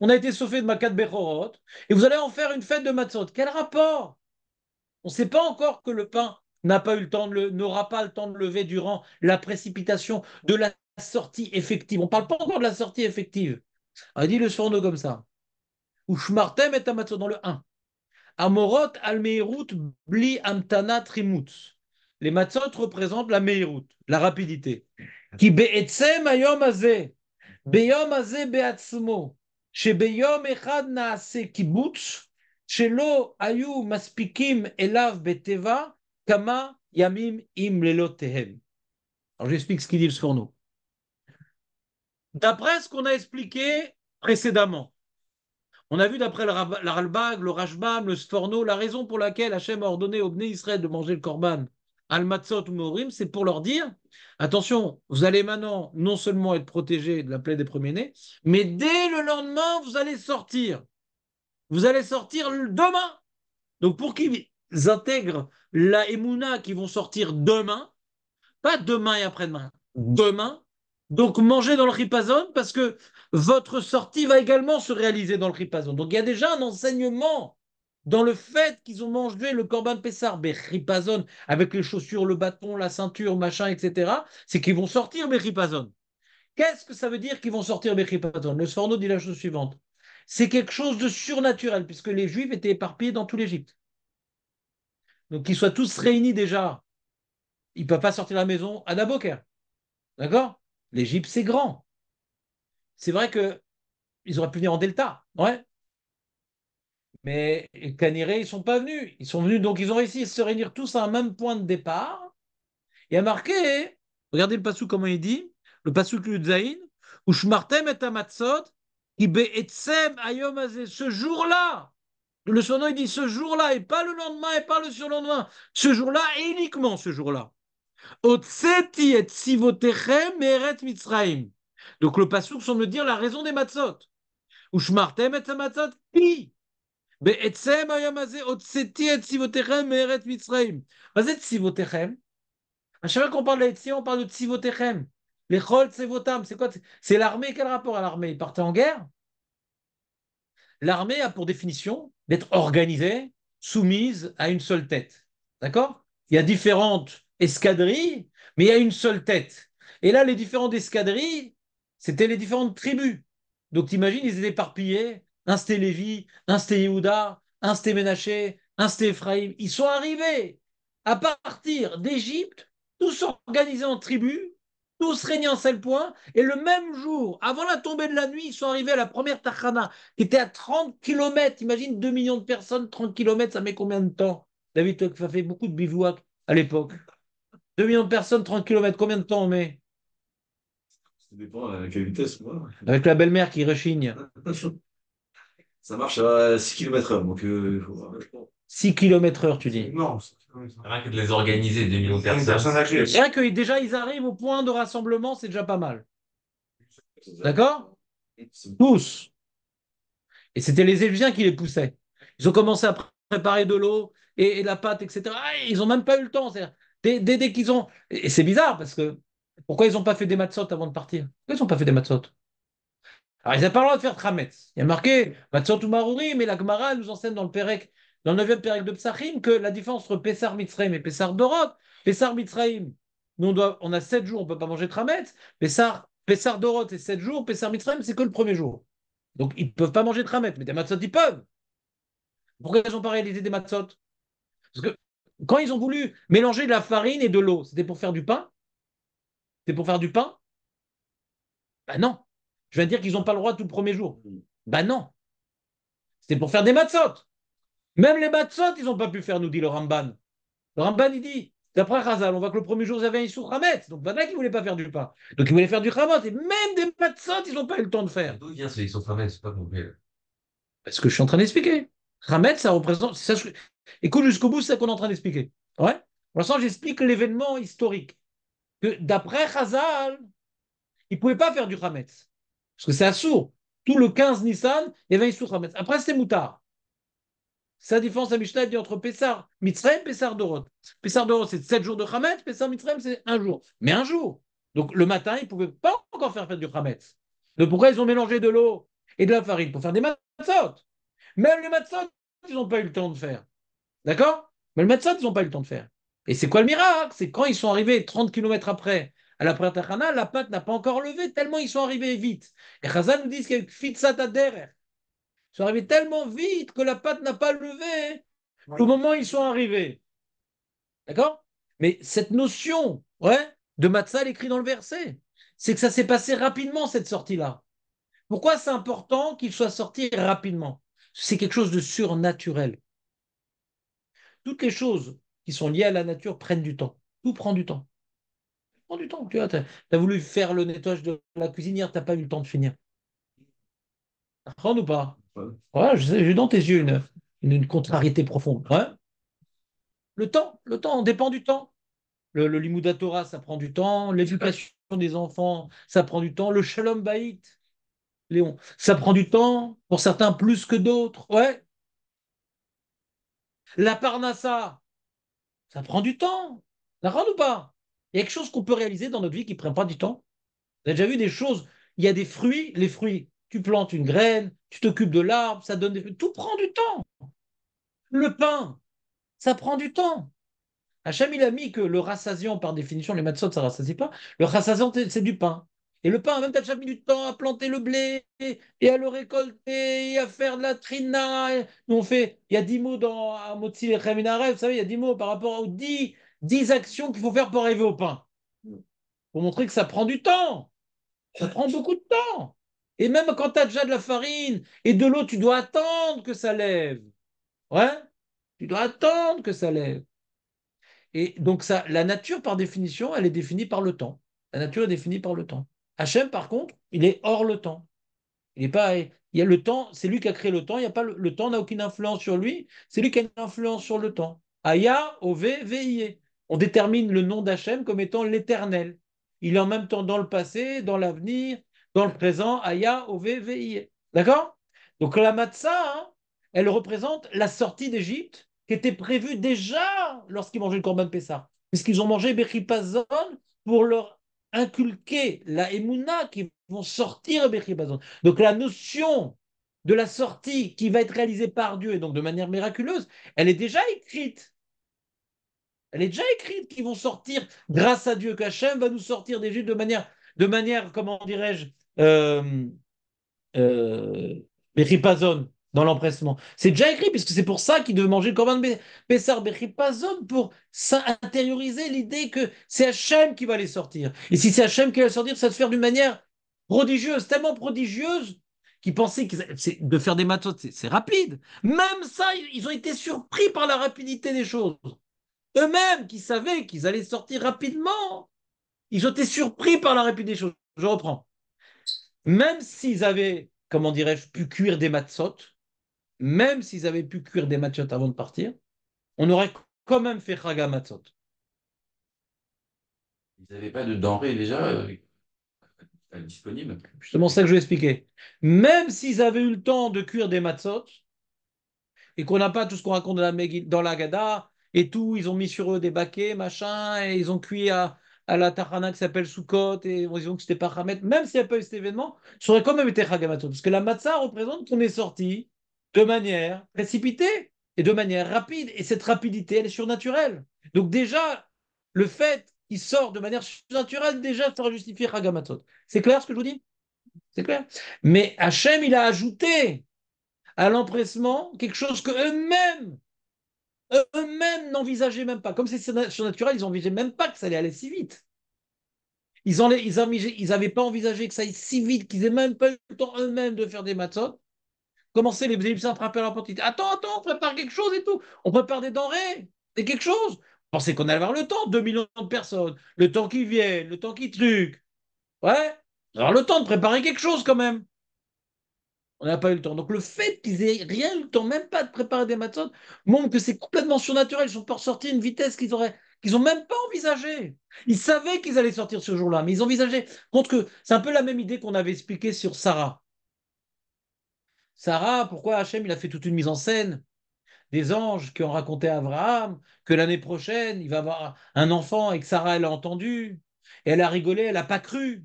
On a été sauvé de Makat Bechorot et vous allez en faire une fête de matzot. Quel rapport On ne sait pas encore que le pain n'a pas eu le temps de le, n'aura pas le temps de lever durant la précipitation de la sortie effective. On ne parle pas encore de la sortie effective. On ah, dit le surnom comme ça. Ou Shmartem et Amatzot dans le 1. Amorot al Meirut bli amtana trimutz. Les matzot représentent la Meirut, la rapidité. Qui be'etzem ayom azeh, be'yom azeh be'atzmo, שביום אחד נעשה קיבוץ, ayu maspikim elav beteva kama yamim im lelot לילותיהם. Alors j'explique ce qu'ils dit pour nous. D'après ce qu'on a expliqué précédemment, on a vu d'après le Ralbag, le Rashbam, le Sforno, la raison pour laquelle Hachem a ordonné aux Bnei Israël de manger le Korban Al-Matzot ou Morim, c'est pour leur dire attention, vous allez maintenant non seulement être protégés de la plaie des premiers-nés, mais dès le lendemain, vous allez sortir. Vous allez sortir demain. Donc pour qu'ils intègrent la Emouna qui vont sortir demain, pas demain et après-demain, demain. Donc manger dans le ripazone parce que votre sortie va également se réaliser dans le Ripazon. Donc il y a déjà un enseignement dans le fait qu'ils ont mangé le Corban Pessar, mais Ripazon, avec les chaussures, le bâton, la ceinture, machin, etc., c'est qu'ils vont sortir Ripazon. Qu'est-ce que ça veut dire qu'ils vont sortir Ripazon Le Sforno dit la chose suivante. C'est quelque chose de surnaturel, puisque les Juifs étaient éparpillés dans tout l'Égypte. Donc qu'ils soient tous réunis déjà, ils ne peuvent pas sortir de la maison à Naboker. D'accord L'Égypte, c'est grand c'est vrai que ils auraient pu venir en delta, ouais. Mais Caniré, ils sont pas venus. Ils sont venus, donc ils ont réussi à se réunir tous à un même point de départ. Et à marquer, regardez le passou comment il dit, le passou Ludzaïn, ou et Ibe Etsem Ayom ce jour-là, le sono il dit ce jour-là, et pas le lendemain, et pas le surlendemain, ce jour-là, et uniquement ce jour-là. Otseti et Eret donc le de semble dire la raison des matzot. Ushmartem et matzot pi. Be'etzem ayamaze otseti et meret me'eret mitzraim. Bah, Vas-y, À chaque fois qu'on parle d'Etsi, on parle de tzivotechem. « Les chol c'est quoi C'est l'armée. Quel rapport à l'armée Ils en guerre L'armée a pour définition d'être organisée, soumise à une seule tête. D'accord Il y a différentes escadrilles, mais il y a une seule tête. Et là, les différentes escadrilles, c'était les différentes tribus. Donc t'imagines, ils étaient éparpillés. Un c'était Lévi, un c'était un c'était Ménaché, un c'était Ils sont arrivés à partir d'Égypte, tous organisés en tribus, tous régnant en seul point, et le même jour, avant la tombée de la nuit, ils sont arrivés à la première Tachana, qui était à 30 km. Imagine 2 millions de personnes, 30 km, ça met combien de temps David, toi, as fait beaucoup de bivouac à l'époque. 2 millions de personnes, 30 km, combien de temps on met ça dépend à quelle vitesse, moi. Avec la belle-mère qui rechigne. Ça marche à 6 km heure, donc 6 euh, km heure, tu dis Non. Rien que de les organiser, des millions personnes. Rien que déjà, ils arrivent au point de rassemblement, c'est déjà pas mal. D'accord Tous. Et c'était les Égyptiens qui les poussaient. Ils ont commencé à préparer de l'eau et, la pâte, etc. Ah, ils n'ont même pas eu le temps. dès qu'ils ont... Et c'est bizarre, parce que pourquoi ils n'ont pas fait des matzot avant de partir Pourquoi ils n'ont pas fait des matzot Alors, ils n'ont pas le droit de faire trametz. Il y a marqué matzot ou marouri, mais la Gemara nous enseigne dans le Perek, dans le 9e Pérec de Psachim, que la différence entre Pessar Mitzraim et Pessar Dorot, Pessar Mitzraim, nous on, doit, on a 7 jours, on ne peut pas manger trametz. Pessar, Pessar Dorot, c'est 7 jours. Pessar Mitzraim, c'est que le premier jour. Donc, ils ne peuvent pas manger trametz, mais des matzot, ils peuvent. Pourquoi ils n'ont pas réalisé des matzot Parce que quand ils ont voulu mélanger de la farine et de l'eau, c'était pour faire du pain. C'est pour faire du pain Ben non. Je viens de dire qu'ils n'ont pas le droit tout le premier jour. Ben non. C'était pour faire des matzot. Même les matzot, ils n'ont pas pu faire, nous dit le Ramban. Le Ramban, il dit, d'après Razal, on voit que le premier jour, ils avaient un Issou Hametz. Donc, voilà qu'ils ne voulaient pas faire du pain. Donc, ils voulaient faire du Hametz. Et même des matzot, ils n'ont pas eu le temps de faire. D'où vient ce C'est pas Parce que je suis en train d'expliquer. Hametz, ça représente. Ça, écoute jusqu'au bout, c'est ce qu'on est en train d'expliquer. Ouais Pour l'instant, j'explique l'événement historique que d'après Chazal, ils ne pouvaient pas faire du Hametz. Parce que c'est assourd. Tout le 15 Nissan, il y avait Hametz. Après, c'était Moutard. Sa défense à Mishnah dit entre Pessar Mitzrayim, Pessar Dorot. Pessar Dorot, c'est 7 jours de Hametz, Pessar Mitzrayim, c'est un jour. Mais un jour. Donc le matin, ils ne pouvaient pas encore faire, faire du Hametz. Donc pourquoi ils ont mélangé de l'eau et de la farine Pour faire des matzot. Même les matzot, ils n'ont pas eu le temps de faire. D'accord Mais le matzot, ils n'ont pas eu le temps de faire. Et c'est quoi le miracle C'est quand ils sont arrivés 30 km après à la tachana, la pâte n'a pas encore levé tellement ils sont arrivés vite. Et Khazan nous dit qu'il y a Ils sont arrivés tellement vite que la pâte n'a pas levé au moment où ils sont arrivés. D'accord Mais cette notion ouais, de Matzal écrit dans le verset, c'est que ça s'est passé rapidement cette sortie-là. Pourquoi c'est important qu'il soit sorti rapidement C'est quelque chose de surnaturel. Toutes les choses qui sont liés à la nature prennent du temps. Tout prend du temps. prend du temps. Tu as, voulu faire le nettoyage de la cuisinière, tu n'as pas eu le temps de finir. Prendre ou pas j'ai dans tes yeux une, contrariété profonde. Le temps, le temps, on dépend du temps. Le, le ça prend du temps. L'éducation des enfants, ça prend du temps. Le Shalom Baït, Léon, ça prend du temps. Pour certains, plus que d'autres. Ouais. La Parnassa, ça prend du temps. rend ou pas Il y a quelque chose qu'on peut réaliser dans notre vie qui ne prend pas du temps. Vous avez déjà vu des choses Il y a des fruits, les fruits. Tu plantes une graine, tu t'occupes de l'arbre, ça donne des fruits. Tout prend du temps. Le pain, ça prend du temps. Hacham, il a mis que le rassasiant, par définition, les médecins, ça ne rassasie pas. Le rassasiant, c'est du pain. Et le pain, même déjà mis du temps à planter le blé et à le récolter et à faire de la trina. Nous, on fait, il y a dix mots dans un et vous savez, il y a dix mots par rapport aux 10, actions qu'il faut faire pour arriver au pain. Pour montrer que ça prend du temps. Ça prend beaucoup de temps. Et même quand tu as déjà de la farine et de l'eau, tu dois attendre que ça lève. Ouais Tu dois attendre que ça lève. Et donc, ça, la nature, par définition, elle est définie par le temps. La nature est définie par le temps. Hachem, par contre, il est hors le temps. Il est pas. Il y a le temps, c'est lui qui a créé le temps. Il y a pas le, temps n'a aucune influence sur lui. C'est lui qui a une influence sur le temps. Aya, Ove, Veillé. On détermine le nom d'Hachem comme étant l'éternel. Il est en même temps dans le passé, dans l'avenir, dans le présent. Aya, Ove, Veillé. D'accord Donc la matzah, hein, elle représente la sortie d'Égypte qui était prévue déjà lorsqu'ils mangeaient le corban Pessah. Puisqu'ils ont mangé Bechipazon pour leur inculquer la emuna qui vont sortir Bechibazon. Donc la notion de la sortie qui va être réalisée par Dieu et donc de manière miraculeuse, elle est déjà écrite. Elle est déjà écrite qu'ils vont sortir grâce à Dieu, qu'Hachem va nous sortir des Juifs de manière, de manière, comment dirais-je, euh, euh dans l'empressement. C'est déjà écrit, puisque c'est pour ça qu'ils devaient manger le corban de Pessar Bechipazon, pour s'intérioriser l'idée que c'est Hachem qui va les sortir. Et si c'est Hachem qui va les sortir, ça se faire d'une manière prodigieuse, tellement prodigieuse, qu'ils pensaient que de faire des matos, c'est rapide. Même ça, ils ont été surpris par la rapidité des choses. Eux-mêmes qui savaient qu'ils allaient sortir rapidement, ils ont été surpris par la rapidité des choses. Je reprends. Même s'ils avaient, comment dirais-je, pu cuire des matzot, même s'ils avaient pu cuire des matzot avant de partir, on aurait quand même fait chaga matzot. Ils n'avaient pas de denrées déjà euh, disponible. Justement, c'est ça que je vais expliquer. Même s'ils avaient eu le temps de cuire des matzot, et qu'on n'a pas tout ce qu'on raconte dans la, Gada, et tout, ils ont mis sur eux des baquets, machin, et ils ont cuit à, la tahana qui s'appelle Soukot, et on dit que c'était pas Hamet, même s'il n'y a pas eu cet événement, ça aurait quand même été matzot. Parce que la matzah représente qu'on est sorti de manière précipitée et de manière rapide. Et cette rapidité, elle est surnaturelle. Donc déjà, le fait qu'il sort de manière surnaturelle, déjà, ça justifier Ragamatot. C'est clair ce que je vous dis C'est clair Mais Hachem, il a ajouté à l'empressement quelque chose que eux-mêmes eux-mêmes n'envisageaient même pas. Comme c'est surnaturel, ils n'envisageaient même pas que ça allait aller si vite. Ils n'avaient ils pas envisagé que ça aille si vite, qu'ils n'aient même pas eu le temps eux-mêmes de faire des matzot commencer les Égyptiens à à leur quantité Attends, attends, on prépare quelque chose et tout. On prépare des denrées, des quelque chose. Pensez qu'on allait avoir le temps, 2 millions de personnes, le temps qu'ils viennent, le temps qu'ils truc. Ouais, on avoir le temps de préparer quelque chose quand même. On n'a pas eu le temps. Donc le fait qu'ils aient rien eu le temps, même pas de préparer des matzot, montre que c'est complètement surnaturel. Ils sont pas ressorti à une vitesse qu'ils auraient, qu'ils n'ont même pas envisagé. Ils savaient qu'ils allaient sortir ce jour-là, mais ils envisageaient. Contre que c'est un peu la même idée qu'on avait expliquée sur Sarah. Sarah, pourquoi Hachem il a fait toute une mise en scène des anges qui ont raconté à Abraham que l'année prochaine, il va avoir un enfant et que Sarah, elle a entendu, et elle a rigolé, elle n'a pas cru.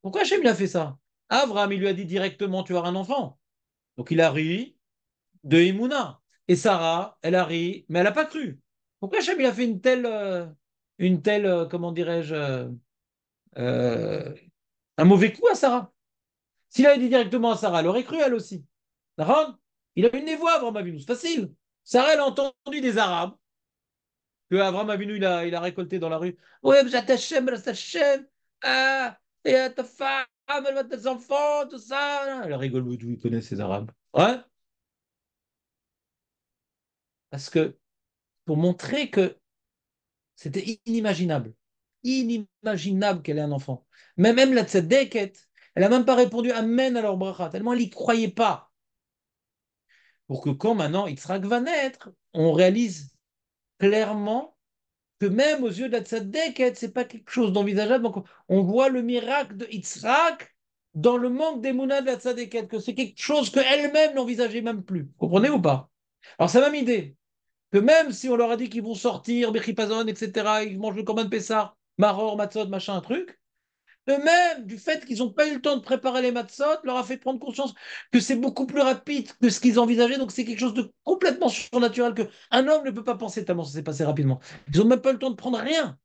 Pourquoi Hachem, il a fait ça Abraham, il lui a dit directement, tu auras un enfant. Donc il a ri de Imouna. Et Sarah, elle a ri, mais elle n'a pas cru. Pourquoi Hachem, il a fait une telle, euh, une telle euh, comment dirais-je, euh, un mauvais coup à Sarah s'il avait dit directement à Sarah, elle aurait cru elle aussi. Il a une des voix, Avram Avinu, c'est facile. Sarah, elle a entendu des Arabes que Avram Avinu, il a, il a récolté dans la rue. Ouais, j'attachem, j'attachem, ah, et ta femme, elle va tes enfants, tout ça. Elle rigole, il d'où il ces Arabes Ouais. Parce que, pour montrer que c'était inimaginable, inimaginable qu'elle ait un enfant. Mais même la tzedeket, elle n'a même pas répondu Amen à leur bracha, tellement elle n'y croyait pas. Pour que quand maintenant Yitzhak va naître, on réalise clairement que même aux yeux de la Tzadeket, ce n'est pas quelque chose d'envisageable. on voit le miracle de Yitzhak dans le manque des mounas de la que c'est quelque chose qu'elle-même n'envisageait même plus. comprenez ou pas Alors c'est la même idée. Que même si on leur a dit qu'ils vont sortir, Bechipazon, etc., ils mangent le de Pessar, Maror, Matzot, machin, un truc, eux-mêmes, du fait qu'ils n'ont pas eu le temps de préparer les matzot, leur a fait prendre conscience que c'est beaucoup plus rapide que ce qu'ils envisageaient. Donc c'est quelque chose de complètement surnaturel qu'un homme ne peut pas penser tellement ça s'est passé rapidement. Ils n'ont même pas eu le temps de prendre rien.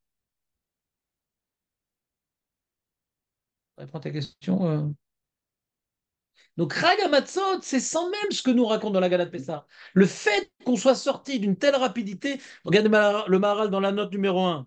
Réponds à ta question. Euh. Donc, Donc matzot, c'est sans même ce que nous raconte dans la Galate Pessah. Le fait qu'on soit sorti d'une telle rapidité, regardez le Maharal dans la note numéro 1.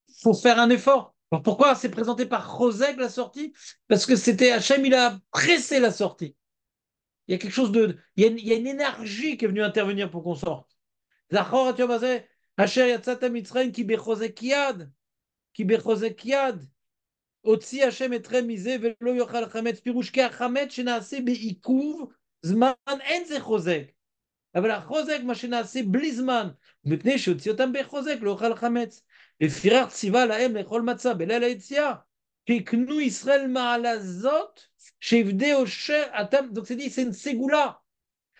faut faire un effort. Alors pourquoi c'est présenté par Roseg la sortie Parce que c'était Hachem, il a pressé la sortie. Il y a quelque chose de. Il y a une, énergie qui est venue intervenir pour qu'on sorte. Zachor Hacher Yatzata Mitzrayim ki bechosek yad, ki bechosek yad, otsi Hashem etrem mizeh velo yochal chamet spirush ke achamet beikuv zman enze ze chosek. Aber la chosek ma shenase blizman, mipnei she otsi otam bechosek lo yochal לפיכך ציווה להם לאכול מצה בליל היציאה. Peknu Israël Ma'alazot, shivde Osher Atam. Donc c'est dit, c'est une segoula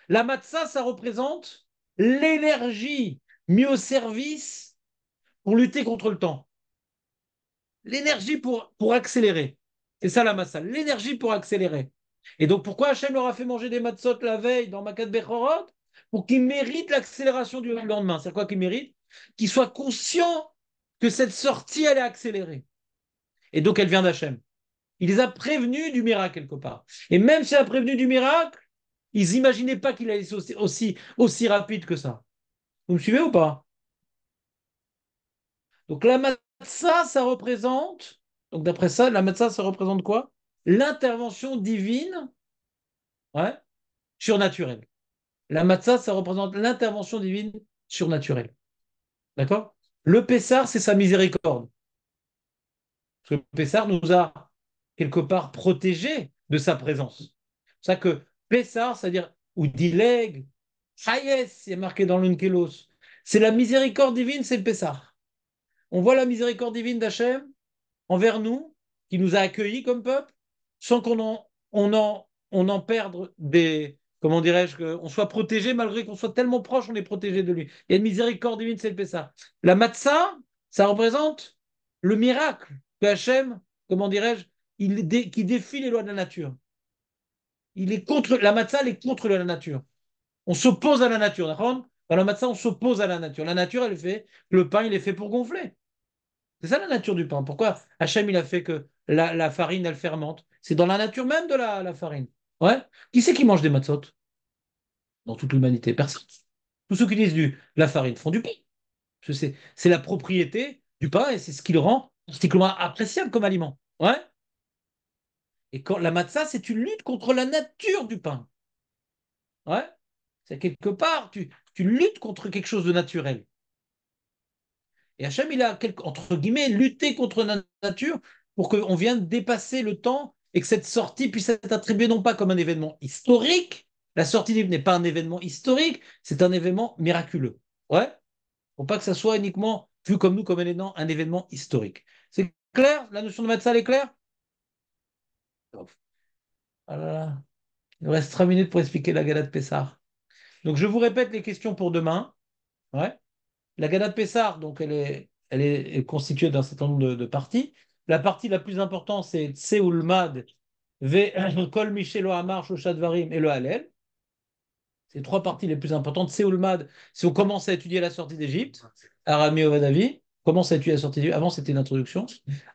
La matzah, ça représente l'énergie mise au service pour lutter contre le temps. L'énergie pour, pour accélérer. C'est ça la matzah, l'énergie pour accélérer. Et donc pourquoi Hachem leur a fait manger des matzot la veille dans Makat Bechorot Pour qu'ils méritent l'accélération du lendemain. C'est quoi qu'ils méritent Qu'ils soient conscients que cette sortie, elle est accélérée. Et donc, elle vient d'Hachem. Il les a prévenus du miracle quelque part. Et même s'il a prévenu du miracle, ils n'imaginaient pas qu'il allait aussi, aussi, aussi rapide que ça. Vous me suivez ou pas Donc la matzah, ça représente, donc d'après ça, la matzah, ça représente quoi L'intervention divine ouais, surnaturelle. La matzah, ça représente l'intervention divine surnaturelle. D'accord le Pessar, c'est sa miséricorde. Parce que le Pessar nous a quelque part protégés de sa présence. C'est ça que Pessar, c'est-à-dire, ou Dileg, Hayes, c'est marqué dans l'Unkelos. C'est la miséricorde divine, c'est le Pessar. On voit la miséricorde divine d'Hachem envers nous, qui nous a accueillis comme peuple, sans qu'on en perde des, comment dirais-je, qu'on soit protégé malgré qu'on soit tellement proche, on est protégé de lui. Il y a une miséricorde divine, c'est le Pessah. La matzah, ça représente le miracle que Hachem, comment dirais-je, qui défie les lois de la nature. Il est contre, la matzah, elle est contre la nature. On s'oppose à la nature, Dans la matzah, on s'oppose à la nature. La nature, elle fait, le pain, il est fait pour gonfler. C'est ça la nature du pain. Pourquoi Hachem, il a fait que la, farine, elle fermente C'est dans la nature même de la farine. Ouais. Qui c'est qui mange des matzot Dans toute l'humanité, personne. Tous ceux qui disent du, la farine font du pain. C'est la propriété du pain et c'est ce qui le rend particulièrement appréciable comme aliment. Ouais. Et quand la matzah, c'est une lutte contre la nature du pain. Ouais. C'est quelque part, tu, tu luttes contre quelque chose de naturel. Et Hachem, il a, quelque, entre guillemets, lutté contre la nature pour qu'on vienne dépasser le temps et que cette sortie puisse être attribuée non pas comme un événement historique, la sortie libre n'est pas un événement historique, c'est un événement miraculeux. Ouais Faut pas que ça soit uniquement vu comme nous, comme un événement, un événement historique. C'est clair La notion de Matzal est claire ah Il nous reste 3 minutes pour expliquer la Gala de Pessar. Donc je vous répète les questions pour demain. Ouais. La Gala de Pessar, donc elle est, elle est, constituée d'un certain nombre de parties. La partie la plus importante, c'est Tseulmad, *clears throat* Kol Michelo Hamar, Shoshadvarim et le Halel. Ces trois parties les plus importantes. Tseulmad, si on commence à étudier la sortie d'Égypte, Arami Ovadavi, commence à étudier la sortie d'Égypte. Avant, c'était une introduction.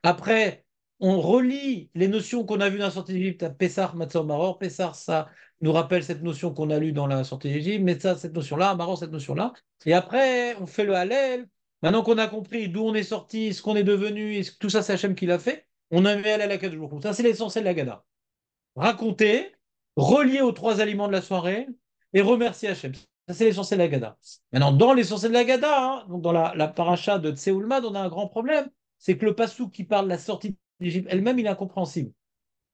Après, on relie les notions qu'on a vues dans la sortie d'Égypte à Pessar, Matzah, Maror. Pessar, ça nous rappelle cette notion qu'on a lue dans la sortie d'Égypte, mais cette notion-là, Maror, cette notion-là. Et après, on fait le Halel, Maintenant qu'on a compris d'où on est sorti, ce qu'on est devenu, et tout ça, c'est Hachem qui l'a fait, on a mis à la laquelle jour. Ça, c'est l'essentiel de la Gada. Raconter, relier aux trois aliments de la soirée et remercier Hachem. Ça, c'est l'essentiel de la Gada. Maintenant, dans l'essentiel de la Gada, hein, donc dans la, paracha de Tseoulmad, on a un grand problème. C'est que le passou qui parle de la sortie d'Égypte elle-même, il est incompréhensible.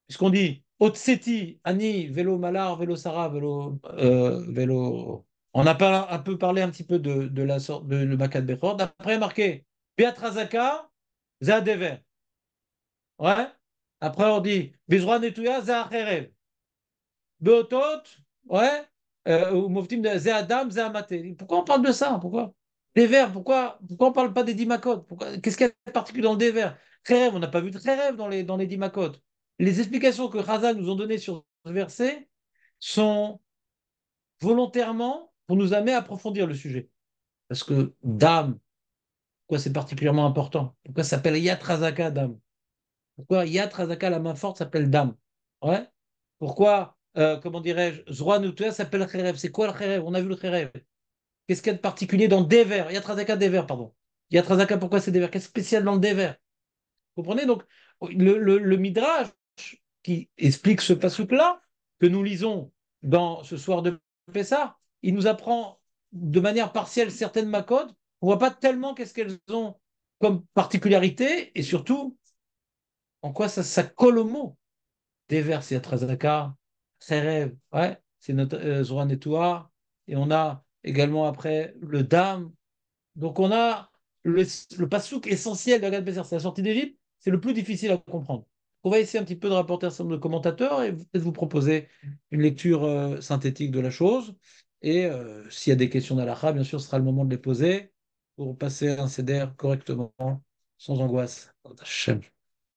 Puisqu'on dit Otseti, Ani, vélo Malar, vélo Sarah, vélo euh, on a un peu parlé un petit peu de, la sorte de le il Bechor. a marqué Piatrazaka, Zadever. Ouais. Après, on dit Bizroa Zéa Beotot, ouais. Euh, ou Pourquoi on parle de ça Pourquoi Des vers, pourquoi, pourquoi on ne parle pas des Dimakot Qu'est-ce qu'il y a de particulier dans le dévers on n'a pas vu de Kherev dans les, dans les Les explications que Raza nous ont données sur ce verset sont volontairement pour nous amener à approfondir le sujet. Parce que dame, pourquoi c'est particulièrement important Pourquoi ça s'appelle Yatrazaka dame Pourquoi Yatrazaka, la main forte, s'appelle dame ouais Pourquoi, euh, comment dirais-je, Zroa s'appelle Kherev C'est quoi le Kherev On a vu le Kherev. Qu'est-ce qu'il y a de particulier dans Dever Yatrazaka Dever, pardon. Yatrazaka, pourquoi c'est Dever Qu'est-ce est spécial dans le Dever Vous comprenez Donc, le, Midrash qui explique ce passouk-là, que nous lisons dans ce soir de Pessah, il nous apprend de manière partielle certaines macodes. on voit pas tellement qu'est-ce qu'elles ont comme particularité et surtout en quoi ça, ça colle au mot. et vers, c'est ouais, c'est notre euh, Zoran et toi. Et on a également après le Dame. Donc on a le, pasouk passouk essentiel de la C'est la sortie d'Égypte, c'est le plus difficile à comprendre. On va essayer un petit peu de rapporter un certain nombre de commentateurs et peut-être vous proposer une lecture euh, synthétique de la chose. Et euh, s'il y a des questions d'Alaha, bien sûr, ce sera le moment de les poser pour passer un CDR correctement, sans angoisse.